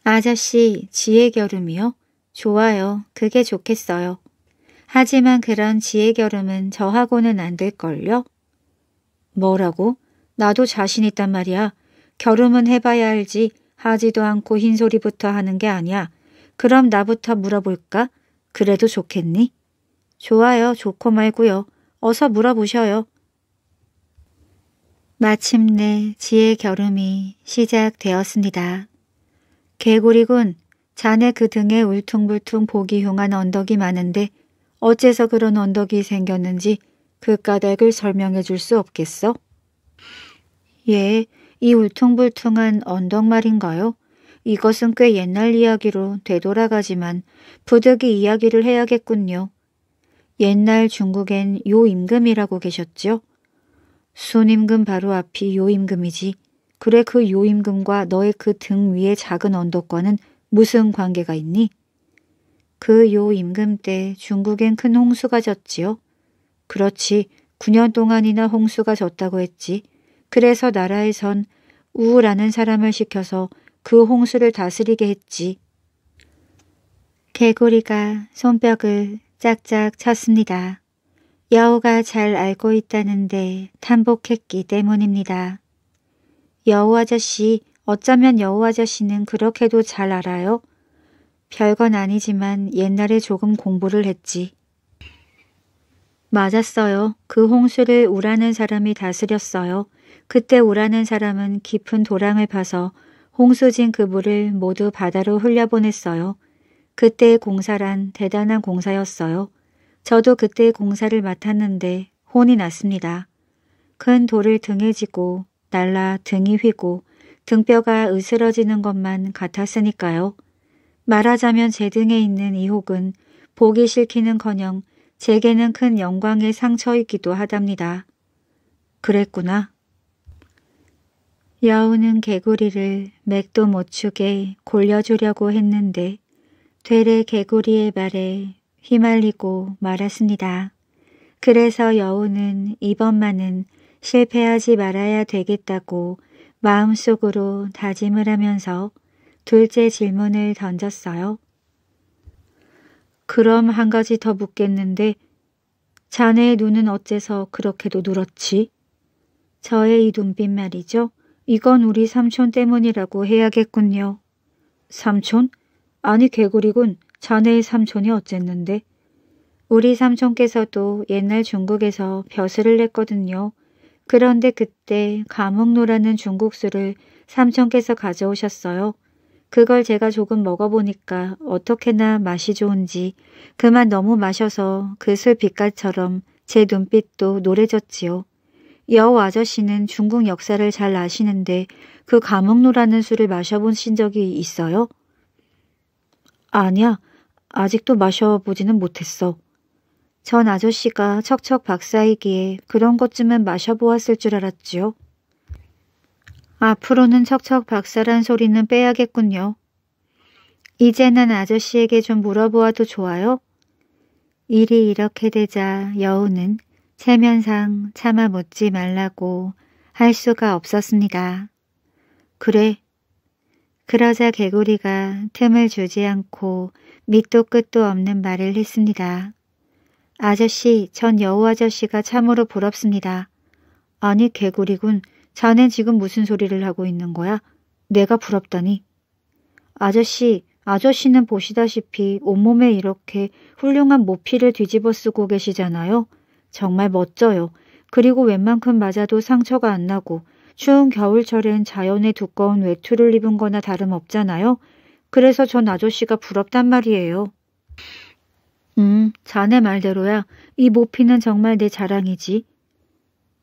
아저씨, 지혜 겨음이요 좋아요. 그게 좋겠어요. 하지만 그런 지혜결음은 저하고는 안 될걸요? 뭐라고? 나도 자신 있단 말이야. 결음은 해봐야 알지. 하지도 않고 흰소리부터 하는 게 아니야. 그럼 나부터 물어볼까? 그래도 좋겠니? 좋아요. 좋고 말고요. 어서 물어보셔요. 마침내 지혜 결음이 시작되었습니다. 개구리군, 자네 그 등에 울퉁불퉁 보기 흉한 언덕이 많은데 어째서 그런 언덕이 생겼는지 그 까닭을 설명해 줄 수 없겠어? 예, 이 울퉁불퉁한 언덕 말인가요? 이것은 꽤 옛날 이야기로 되돌아가지만 부득이 이야기를 해야겠군요. 옛날 중국엔 요임금이라고 계셨죠? 순임금 바로 앞이 요임금이지. 그래 그 요임금과 너의 그 등 위의 작은 언덕과는 무슨 관계가 있니? 그요 임금 때 중국엔 큰 홍수가 졌지요. 그렇지 9년 동안이나 홍수가 졌다고 했지. 그래서 나라에선 우라는 사람을 시켜서 그 홍수를 다스리게 했지. 개구리가 손뼉을 짝짝 쳤습니다. 여우가 잘 알고 있다는데 탄복했기 때문입니다. 여우 아저씨, 어쩌면 여우 아저씨는 그렇게도 잘 알아요. 별건 아니지만 옛날에 조금 공부를 했지. 맞았어요. 그 홍수를 우라는 사람이 다스렸어요. 그때 우라는 사람은 깊은 도랑을 파서 홍수진 그 물을 모두 바다로 흘려보냈어요. 그때의 공사란 대단한 공사였어요. 저도 그때 공사를 맡았는데 혼이 났습니다. 큰 돌을 등에 지고 날라 등이 휘고 등뼈가 으스러지는 것만 같았으니까요. 말하자면 제 등에 있는 이 혹은 보기 싫기는커녕 제게는 큰 영광의 상처이기도 하답니다. 그랬구나. 여우는 개구리를 맥도 못 추게 골려주려고 했는데 되레 개구리의 말에 휘말리고 말았습니다. 그래서 여우는 이번만은 실패하지 말아야 되겠다고 마음속으로 다짐을 하면서 둘째 질문을 던졌어요. 그럼 한 가지 더 묻겠는데 자네의 눈은 어째서 그렇게도 누렇지? 저의 이 눈빛 말이죠. 이건 우리 삼촌 때문이라고 해야겠군요. 삼촌? 아니 개구리군. 자네의 삼촌이 어쨌는데? 우리 삼촌께서도 옛날 중국에서 벼슬을 냈거든요. 그런데 그때 감옥노라는 중국술을 삼촌께서 가져오셨어요. 그걸 제가 조금 먹어보니까 어떻게나 맛이 좋은지 그만 너무 마셔서 그 술 빛깔처럼 제 눈빛도 노래졌지요. 여우 아저씨는 중국 역사를 잘 아시는데 그 감옥노라는 술을 마셔보신 적이 있어요? 아니야. 아직도 마셔보지는 못했어. 전 아저씨가 척척 박사이기에 그런 것쯤은 마셔보았을 줄 알았지요. 앞으로는 척척 박살한 소리는 빼야겠군요. 이제는 아저씨에게 좀 물어보아도 좋아요? 일이 이렇게 되자 여우는 체면상 차마 묻지 말라고 할 수가 없었습니다. 그래. 그러자 개구리가 틈을 주지 않고 밑도 끝도 없는 말을 했습니다. 아저씨, 전 여우 아저씨가 참으로 부럽습니다. 아니 개구리군, 자넨 지금 무슨 소리를 하고 있는 거야? 내가 부럽다니. 아저씨, 아저씨는 보시다시피 온몸에 이렇게 훌륭한 모피를 뒤집어 쓰고 계시잖아요. 정말 멋져요. 그리고 웬만큼 맞아도 상처가 안 나고 추운 겨울철엔 자연의 두꺼운 외투를 입은 거나 다름없잖아요. 그래서 전 아저씨가 부럽단 말이에요. 음, 자네 말대로야. 이 모피는 정말 내 자랑이지.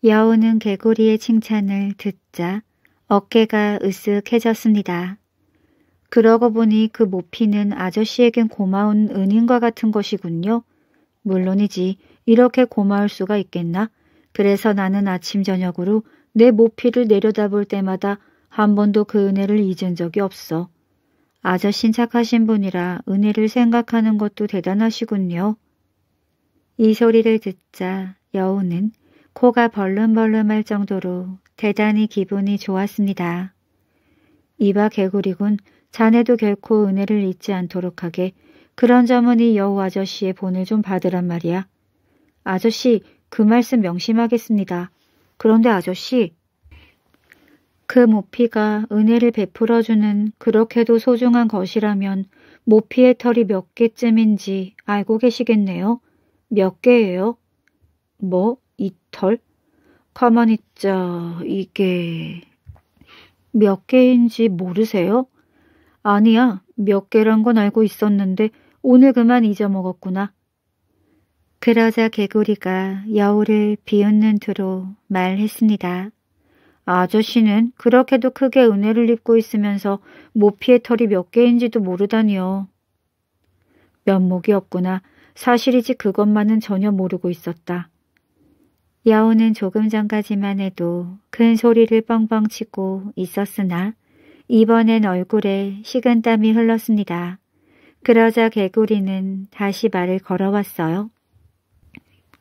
여우는 개구리의 칭찬을 듣자 어깨가 으쓱해졌습니다. 그러고 보니 그 모피는 아저씨에겐 고마운 은인과 같은 것이군요. 물론이지 이렇게 고마울 수가 있겠나? 그래서 나는 아침 저녁으로 내 모피를 내려다볼 때마다 한 번도 그 은혜를 잊은 적이 없어. 아저씬 씨 착하신 분이라 은혜를 생각하는 것도 대단하시군요. 이 소리를 듣자 여우는 코가 벌름벌름할 정도로 대단히 기분이 좋았습니다. 이봐 개구리군 자네도 결코 은혜를 잊지 않도록 하게 그런 점은 이 여우 아저씨의 본을 좀 받으란 말이야. 아저씨 그 말씀 명심하겠습니다. 그런데 아저씨 그 모피가 은혜를 베풀어주는 그렇게도 소중한 것이라면 모피의 털이 몇 개쯤인지 알고 계시겠네요? 몇 개예요? 뭐? 이털? 가만히 있자, 이게... 몇 개인지 모르세요? 아니야, 몇 개란 건 알고 있었는데 오늘 그만 잊어먹었구나. 그러자 개구리가 여우를 비웃는 투로 말했습니다. 아저씨는 그렇게도 크게 은혜를 입고 있으면서 모피의 털이 몇 개인지도 모르다니요. 면목이 없구나. 사실이지 그것만은 전혀 모르고 있었다. 여우는 조금 전까지만 해도 큰 소리를 뻥뻥 치고 있었으나 이번엔 얼굴에 식은 땀이 흘렀습니다. 그러자 개구리는 다시 말을 걸어왔어요.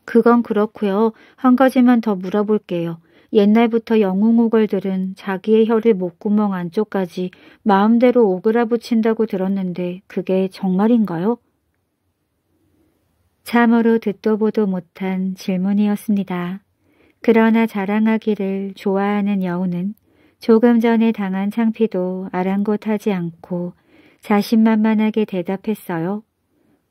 그건 그렇고요. 한 가지만 더 물어볼게요. 옛날부터 영웅오걸들은 자기의 혀를 목구멍 안쪽까지 마음대로 오그라붙인다고 들었는데 그게 정말인가요? 참으로 듣도 보도 못한 질문이었습니다. 그러나 자랑하기를 좋아하는 여우는 조금 전에 당한 창피도 아랑곳하지 않고 자신만만하게 대답했어요.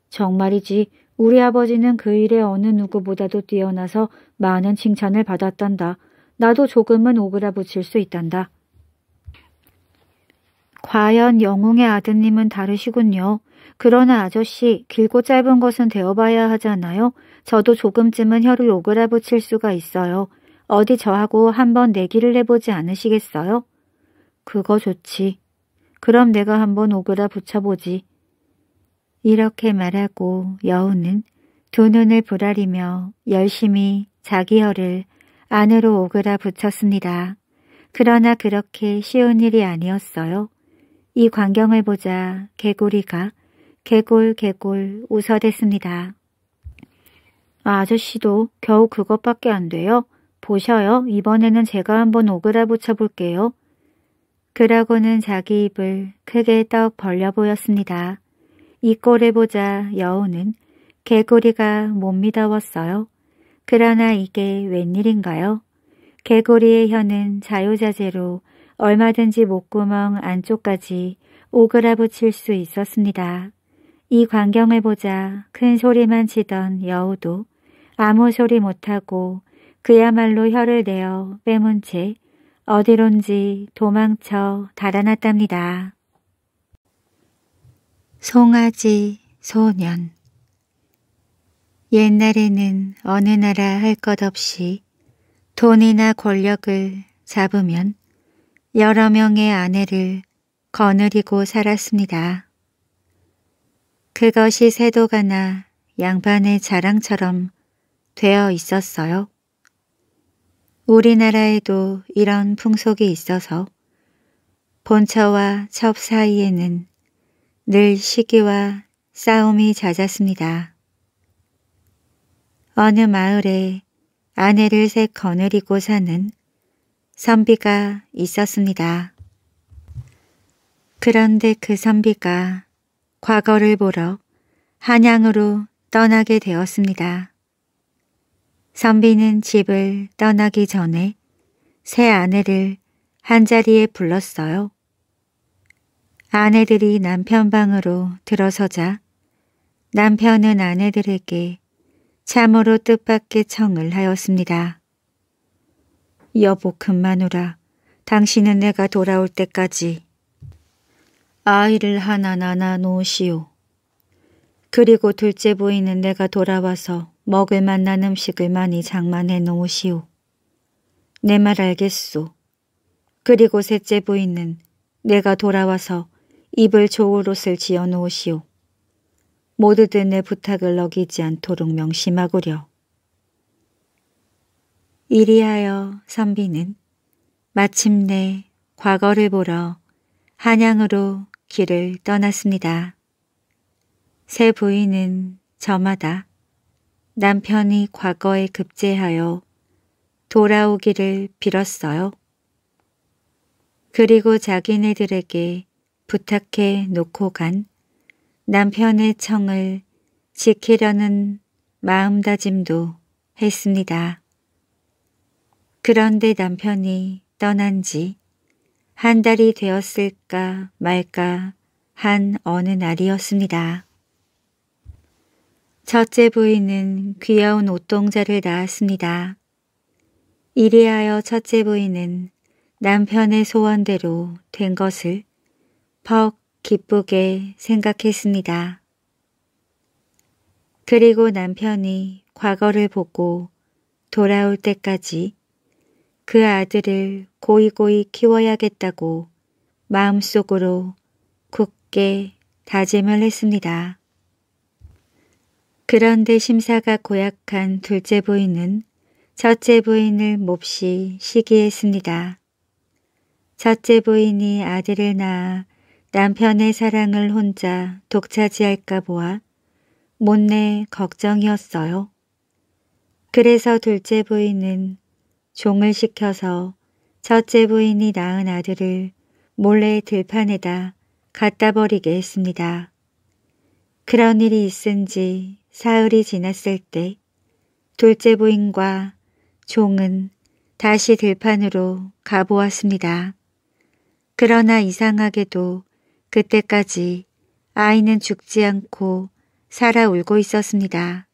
정말이지 우리 아버지는 그 일에 어느 누구보다도 뛰어나서 많은 칭찬을 받았단다. 나도 조금은 오그라붙일 수 있단다. 과연 영웅의 아드님은 다르시군요. 그러나 아저씨, 길고 짧은 것은 되어봐야 하잖아요. 저도 조금쯤은 혀를 오그라붙일 수가 있어요. 어디 저하고 한번 내기를 해보지 않으시겠어요? 그거 좋지. 그럼 내가 한번 오그라붙여보지. 이렇게 말하고 여우는 두 눈을 부라리며 열심히 자기 혀를 안으로 오그라붙였습니다. 그러나 그렇게 쉬운 일이 아니었어요. 이 광경을 보자 개구리가 개골개골 웃어댔습니다. 아, 아저씨도 겨우 그것밖에 안 돼요. 보셔요. 이번에는 제가 한번 오그라 붙여볼게요. 그러고는 자기 입을 크게 떡 벌려 보였습니다. 이 꼴을 보자 여우는 개구리가 못 믿어웠어요. 그러나 이게 웬일인가요? 개구리의 혀는 자유자재로 얼마든지 목구멍 안쪽까지 오그라붙일 수 있었습니다. 이 광경을 보자 큰 소리만 치던 여우도 아무 소리 못하고 그야말로 혀를 내어 빼문 채 어디론지 도망쳐 달아났답니다. 송아지 소년 옛날에는 어느 나라 할 것 없이 돈이나 권력을 잡으면 여러 명의 아내를 거느리고 살았습니다. 그것이 세도가나 양반의 자랑처럼 되어 있었어요. 우리나라에도 이런 풍속이 있어서 본처와 첩 사이에는 늘 시기와 싸움이 잦았습니다. 어느 마을에 아내를 새 거느리고 사는 선비가 있었습니다. 그런데 그 선비가 과거를 보러 한양으로 떠나게 되었습니다. 선비는 집을 떠나기 전에 새 아내를 한자리에 불렀어요. 아내들이 남편 방으로 들어서자 남편은 아내들에게 참으로 뜻밖의 청을 하였습니다. 여보 그만 오라 당신은 내가 돌아올 때까지 아이를 하나 나나 놓으시오. 그리고 둘째 부인은 내가 돌아와서 먹을 만난 음식을 많이 장만해 놓으시오. 내 말 알겠소. 그리고 셋째 부인은 내가 돌아와서 입을 좋을 옷을 지어 놓으시오. 모두들 내 부탁을 어기지 않도록 명심하구려. 이리하여 선비는 마침내 과거를 보러 한양으로 길을 떠났습니다. 새 부인은 저마다 남편이 과거에 급제하여 돌아오기를 빌었어요. 그리고 자기네들에게 부탁해 놓고 간 남편의 청을 지키려는 마음다짐도 했습니다. 그런데 남편이 떠난 지한 달이 되었을까 말까 한 어느 날이었습니다. 첫째 부인은 귀여운 옷동자를 낳았습니다. 이리하여 첫째 부인은 남편의 소원대로 된 것을 퍽 기쁘게 생각했습니다. 그리고 남편이 과거를 보고 돌아올 때까지 그 아들을 고이고이 키워야겠다고 마음속으로 굳게 다짐을 했습니다. 그런데 심사가 고약한 둘째 부인은 첫째 부인을 몹시 시기했습니다. 첫째 부인이 아들을 낳아 남편의 사랑을 혼자 독차지할까 보아 못내 걱정이었어요. 그래서 둘째 부인은 종을 시켜서 첫째 부인이 낳은 아들을 몰래 들판에다 갖다 버리게 했습니다. 그런 일이 있은 지 사흘이 지났을 때 둘째 부인과 종은 다시 들판으로 가보았습니다. 그러나 이상하게도 그때까지 아이는 죽지 않고 살아 울고 있었습니다.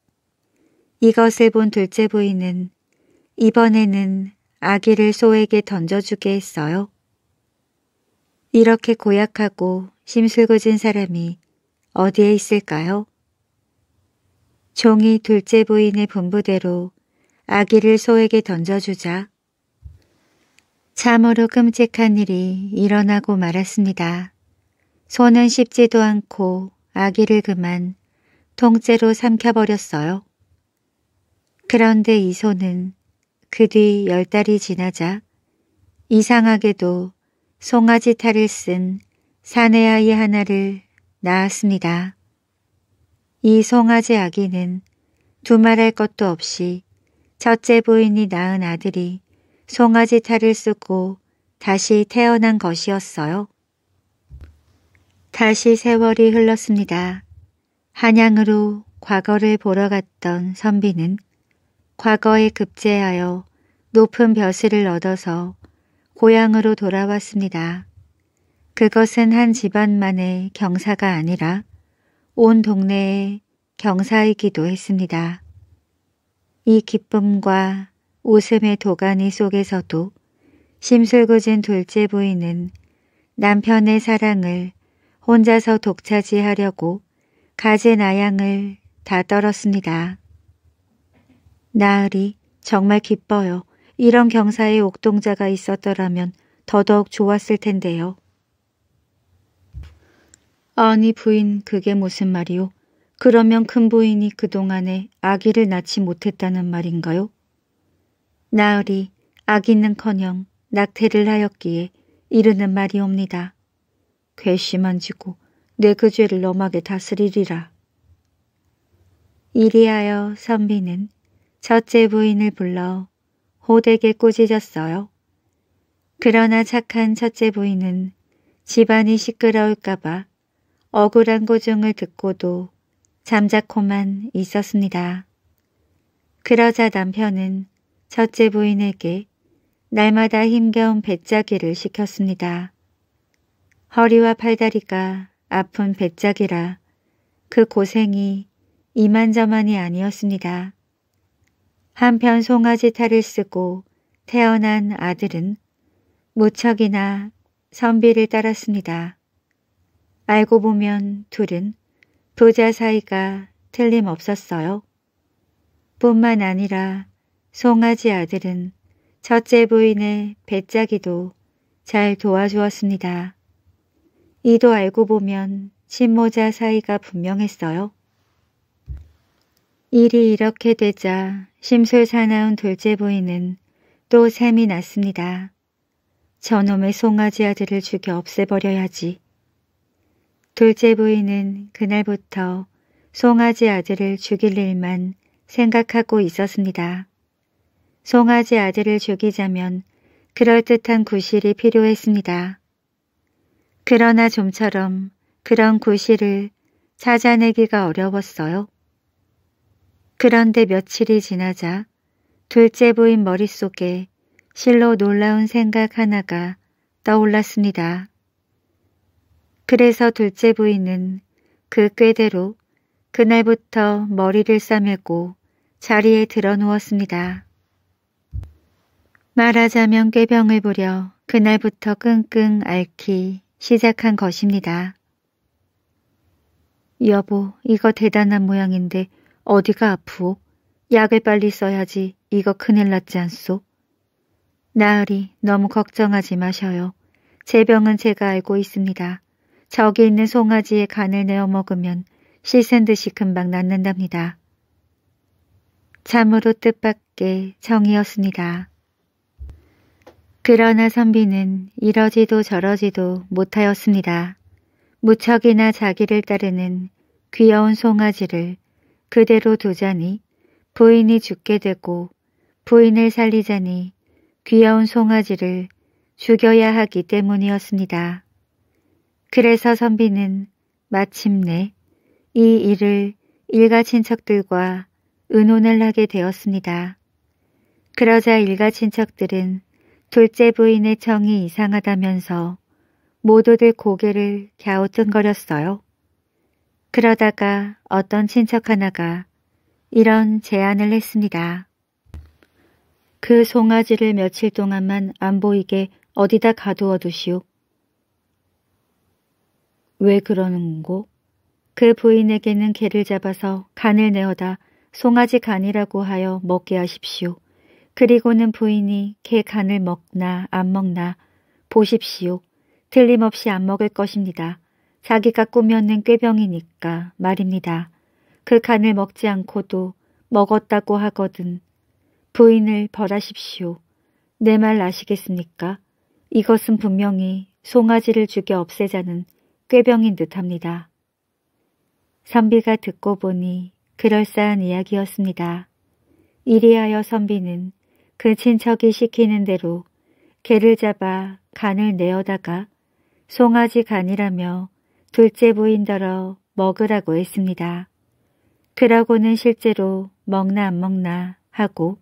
이것을 본 둘째 부인은 이번에는 아기를 소에게 던져주게 했어요. 이렇게 고약하고 심술궂은 사람이 어디에 있을까요? 종이 둘째 부인의 분부대로 아기를 소에게 던져주자 참으로 끔찍한 일이 일어나고 말았습니다. 소는 씹지도 않고 아기를 그만 통째로 삼켜버렸어요. 그런데 이 소는 그뒤열 달이 지나자 이상하게도 송아지 탈을 쓴 사내 아이 하나를 낳았습니다. 이 송아지 아기는 두말할 것도 없이 첫째 부인이 낳은 아들이 송아지 탈을 쓰고 다시 태어난 것이었어요. 다시 세월이 흘렀습니다. 한양으로 과거를 보러 갔던 선비는 과거에 급제하여 높은 벼슬을 얻어서 고향으로 돌아왔습니다. 그것은 한 집안만의 경사가 아니라 온 동네의 경사이기도 했습니다. 이 기쁨과 웃음의 도가니 속에서도 심술궂은 둘째 부인은 남편의 사랑을 혼자서 독차지하려고 가진 아양을 다 떨었습니다. 나으리 정말 기뻐요. 이런 경사에 옥동자가 있었더라면 더더욱 좋았을 텐데요. 아니 부인 그게 무슨 말이오? 그러면 큰 부인이 그동안에 아기를 낳지 못했다는 말인가요? 나으리 아기는커녕 낙태를 하였기에 이르는 말이옵니다. 괘씸한 지고 내 그 죄를 엄하게 다스리리라. 이리하여 선비는 첫째 부인을 불러 호되게 꾸짖었어요. 그러나 착한 첫째 부인은 집안이 시끄러울까봐 억울한 고증을 듣고도 잠자코만 있었습니다. 그러자 남편은 첫째 부인에게 날마다 힘겨운 배짜기를 시켰습니다. 허리와 팔다리가 아픈 배짜기라 그 고생이 이만저만이 아니었습니다. 한편 송아지 탈을 쓰고 태어난 아들은 무척이나 선비를 따랐습니다. 알고 보면 둘은 부자 사이가 틀림없었어요. 뿐만 아니라 송아지 아들은 첫째 부인의 배짜기도 잘 도와주었습니다. 이도 알고 보면 친모자 사이가 분명했어요. 일이 이렇게 되자 심술사나운 둘째 부인은 또 샘이 났습니다. 저놈의 송아지 아들을 죽여 없애버려야지. 둘째 부인은 그날부터 송아지 아들을 죽일 일만 생각하고 있었습니다. 송아지 아들을 죽이자면 그럴듯한 구실이 필요했습니다. 그러나 좀처럼 그런 구실을 찾아내기가 어려웠어요. 그런데 며칠이 지나자 둘째 부인 머릿속에 실로 놀라운 생각 하나가 떠올랐습니다. 그래서 둘째 부인은 그 꾀대로 그날부터 머리를 싸매고 자리에 들어 누웠습니다. 말하자면 꾀병을 부려 그날부터 끙끙 앓기 시작한 것입니다. 여보, 이거 대단한 모양인데 어디가 아프 약을 빨리 써야지 이거 큰일 났지 않소? 나으리 너무 걱정하지 마셔요. 제 병은 제가 알고 있습니다. 저기 있는 송아지에 간을 내어 먹으면 씻은 듯이 금방 낫는답니다. 참으로 뜻밖의 정이었습니다. 그러나 선비는 이러지도 저러지도 못하였습니다. 무척이나 자기를 따르는 귀여운 송아지를 그대로 두자니 부인이 죽게 되고 부인을 살리자니 귀여운 송아지를 죽여야 하기 때문이었습니다. 그래서 선비는 마침내 이 일을 일가 친척들과 의논을 하게 되었습니다. 그러자 일가 친척들은 둘째 부인의 청이 이상하다면서 모두들 고개를 갸우뚱거렸어요. 그러다가 어떤 친척 하나가 이런 제안을 했습니다. 그 송아지를 며칠 동안만 안 보이게 어디다 가두어 두시오. 왜 그러는고? 그 부인에게는 개를 잡아서 간을 내어다 송아지 간이라고 하여 먹게 하십시오. 그리고는 부인이 개 간을 먹나 안 먹나 보십시오. 틀림없이 안 먹을 것입니다. 자기가 꾸며낸 꾀병이니까 말입니다. 그 간을 먹지 않고도 먹었다고 하거든. 부인을 벌하십시오. 내 말 아시겠습니까? 이것은 분명히 송아지를 죽여 없애자는 꾀병인 듯합니다. 선비가 듣고 보니 그럴싸한 이야기였습니다. 이리하여 선비는 그 친척이 시키는 대로 개를 잡아 간을 내어다가 송아지 간이라며 둘째 부인더러 먹으라고 했습니다. 그러고는 실제로 먹나 안 먹나 하고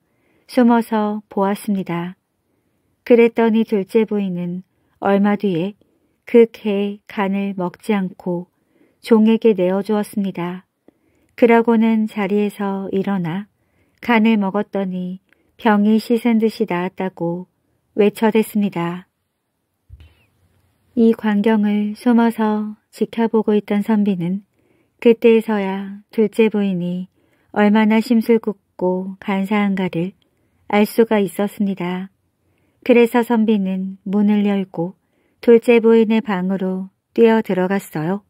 숨어서 보았습니다. 그랬더니 둘째 부인은 얼마 뒤에 그 개 간을 먹지 않고 종에게 내어주었습니다. 그러고는 자리에서 일어나 간을 먹었더니 병이 씻은 듯이 나았다고 외쳐댔습니다. 이 광경을 숨어서 지켜보고 있던 선비는 그때에서야 둘째 부인이 얼마나 심술궂고 간사한가를 알 수가 있었습니다. 그래서 선비는 문을 열고 둘째 부인의 방으로 뛰어 들어갔어요.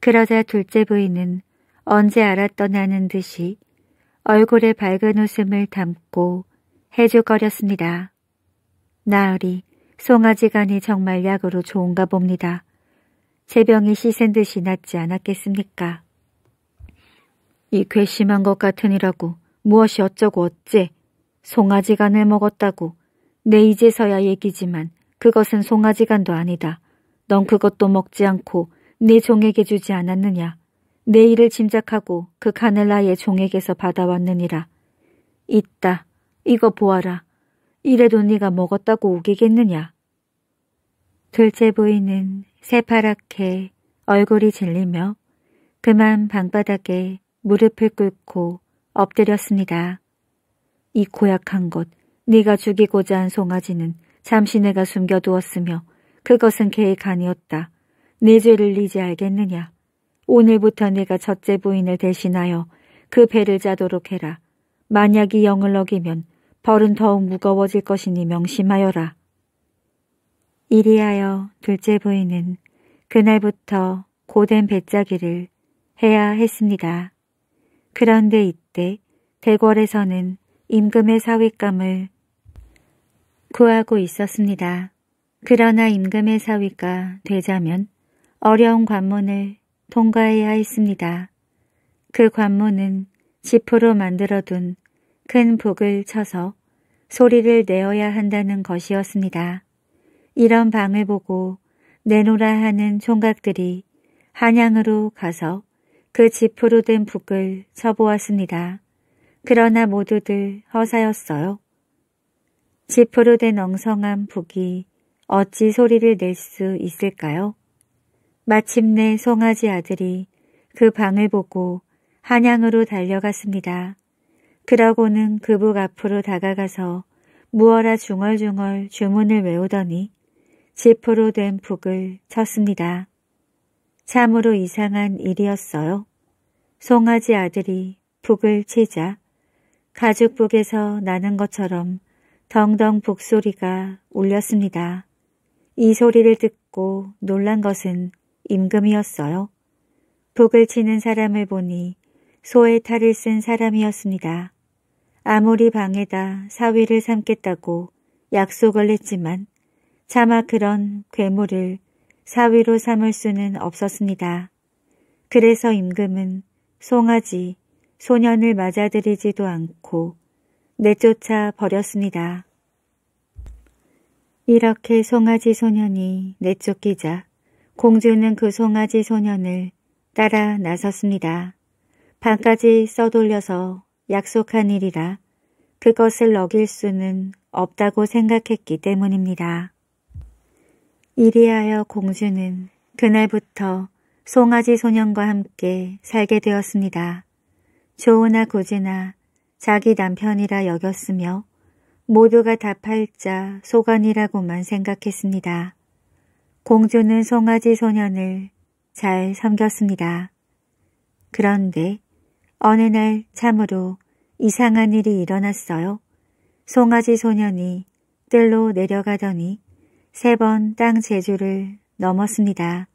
그러자 둘째 부인은 언제 알았더냐는 듯이 얼굴에 밝은 웃음을 담고 해죽거렸습니다. 나으리, 송아지간이 정말 약으로 좋은가 봅니다. 새병이 씻은 듯이 낫지 않았겠습니까? 이 괘씸한 것 같으니라고 무엇이 어쩌고 어째 송아지 간을 먹었다고 내 이제서야 얘기지만 그것은 송아지 간도 아니다. 넌 그것도 먹지 않고 네 종에게 주지 않았느냐. 내 일을 짐작하고 그 간을 나의 종에게서 받아왔느니라. 있다. 이거 보아라. 이래도 네가 먹었다고 우기겠느냐. 둘째 부인은 새파랗게 얼굴이 질리며 그만 방바닥에 무릎을 꿇고 엎드렸습니다. 이 고약한 것, 네가 죽이고자 한 송아지는 잠시 내가 숨겨두었으며 그것은 계획 아이었다네 죄를 이제 알겠느냐. 오늘부터 네가 첫째 부인을 대신하여 그 배를 짜도록 해라. 만약 이 영을 어기면 벌은 더욱 무거워질 것이니 명심하여라. 이리하여 둘째 부인은 그날부터 고된 배짜기를 해야 했습니다. 그런데 이때 대궐에서는 임금의 사위감을 구하고 있었습니다. 그러나 임금의 사위가 되자면 어려운 관문을 통과해야 했습니다. 그 관문은 지프로 만들어둔 큰 북을 쳐서 소리를 내어야 한다는 것이었습니다. 이런 방을 보고 내노라 하는 총각들이 한양으로 가서 그 지표로 된 북을 쳐보았습니다. 그러나 모두들 허사였어요. 지표로 된 엉성한 북이 어찌 소리를 낼 수 있을까요? 마침내 송아지 아들이 그 방을 보고 한양으로 달려갔습니다. 그러고는 그 북 앞으로 다가가서 무어라 중얼중얼 주문을 외우더니 지프로 된 북을 쳤습니다. 참으로 이상한 일이었어요. 송아지 아들이 북을 치자 가죽북에서 나는 것처럼 덩덩 북소리가 울렸습니다. 이 소리를 듣고 놀란 것은 임금이었어요. 북을 치는 사람을 보니 소의 탈을 쓴 사람이었습니다. 아무리 방에다 사위를 삼겠다고 약속을 했지만 차마 그런 괴물을 사위로 삼을 수는 없었습니다. 그래서 임금은 송아지, 소년을 맞아들이지도 않고 내쫓아 버렸습니다. 이렇게 송아지 소년이 내쫓기자 공주는 그 송아지 소년을 따라 나섰습니다. 반까지 써돌려서 약속한 일이라 그것을 어길 수는 없다고 생각했기 때문입니다. 이리하여 공주는 그날부터 송아지 소년과 함께 살게 되었습니다. 조우나 고지나 자기 남편이라 여겼으며 모두가 다 팔자 소관이라고만 생각했습니다. 공주는 송아지 소년을 잘 섬겼습니다. 그런데 어느 날 참으로 이상한 일이 일어났어요. 송아지 소년이 뜰로 내려가더니 세번땅 제주를 넘었습니다.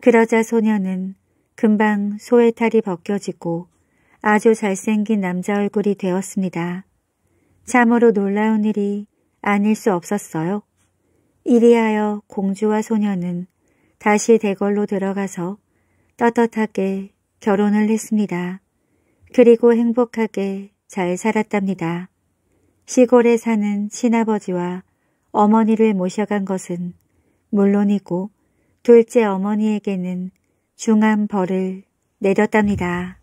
그러자 소녀는 금방 소의탈이 벗겨지고 아주 잘생긴 남자 얼굴이 되었습니다. 참으로 놀라운 일이 아닐 수 없었어요. 이리하여 공주와 소녀는 다시 대궐로 들어가서 떳떳하게 결혼을 했습니다. 그리고 행복하게 잘 살았답니다. 시골에 사는 친아버지와 어머니를 모셔간 것은 물론이고 둘째 어머니에게는 중한 벌을 내렸답니다.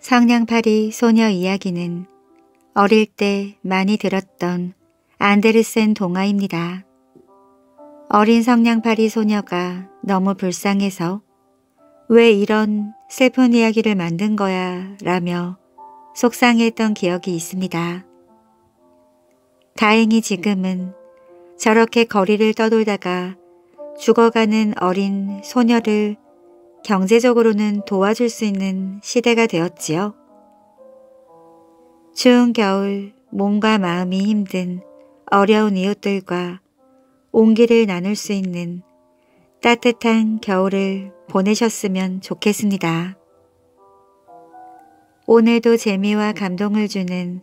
성냥팔이 소녀 이야기는 어릴 때 많이 들었던 안데르센 동화입니다. 어린 성냥팔이 소녀가 너무 불쌍해서 왜 이런 슬픈 이야기를 만든 거야 라며 속상했던 기억이 있습니다. 다행히 지금은 저렇게 거리를 떠돌다가 죽어가는 어린 소녀를 경제적으로는 도와줄 수 있는 시대가 되었지요. 추운 겨울 몸과 마음이 힘든 어려운 이웃들과 온기를 나눌 수 있는 따뜻한 겨울을 보내셨으면 좋겠습니다. 오늘도 재미와 감동을 주는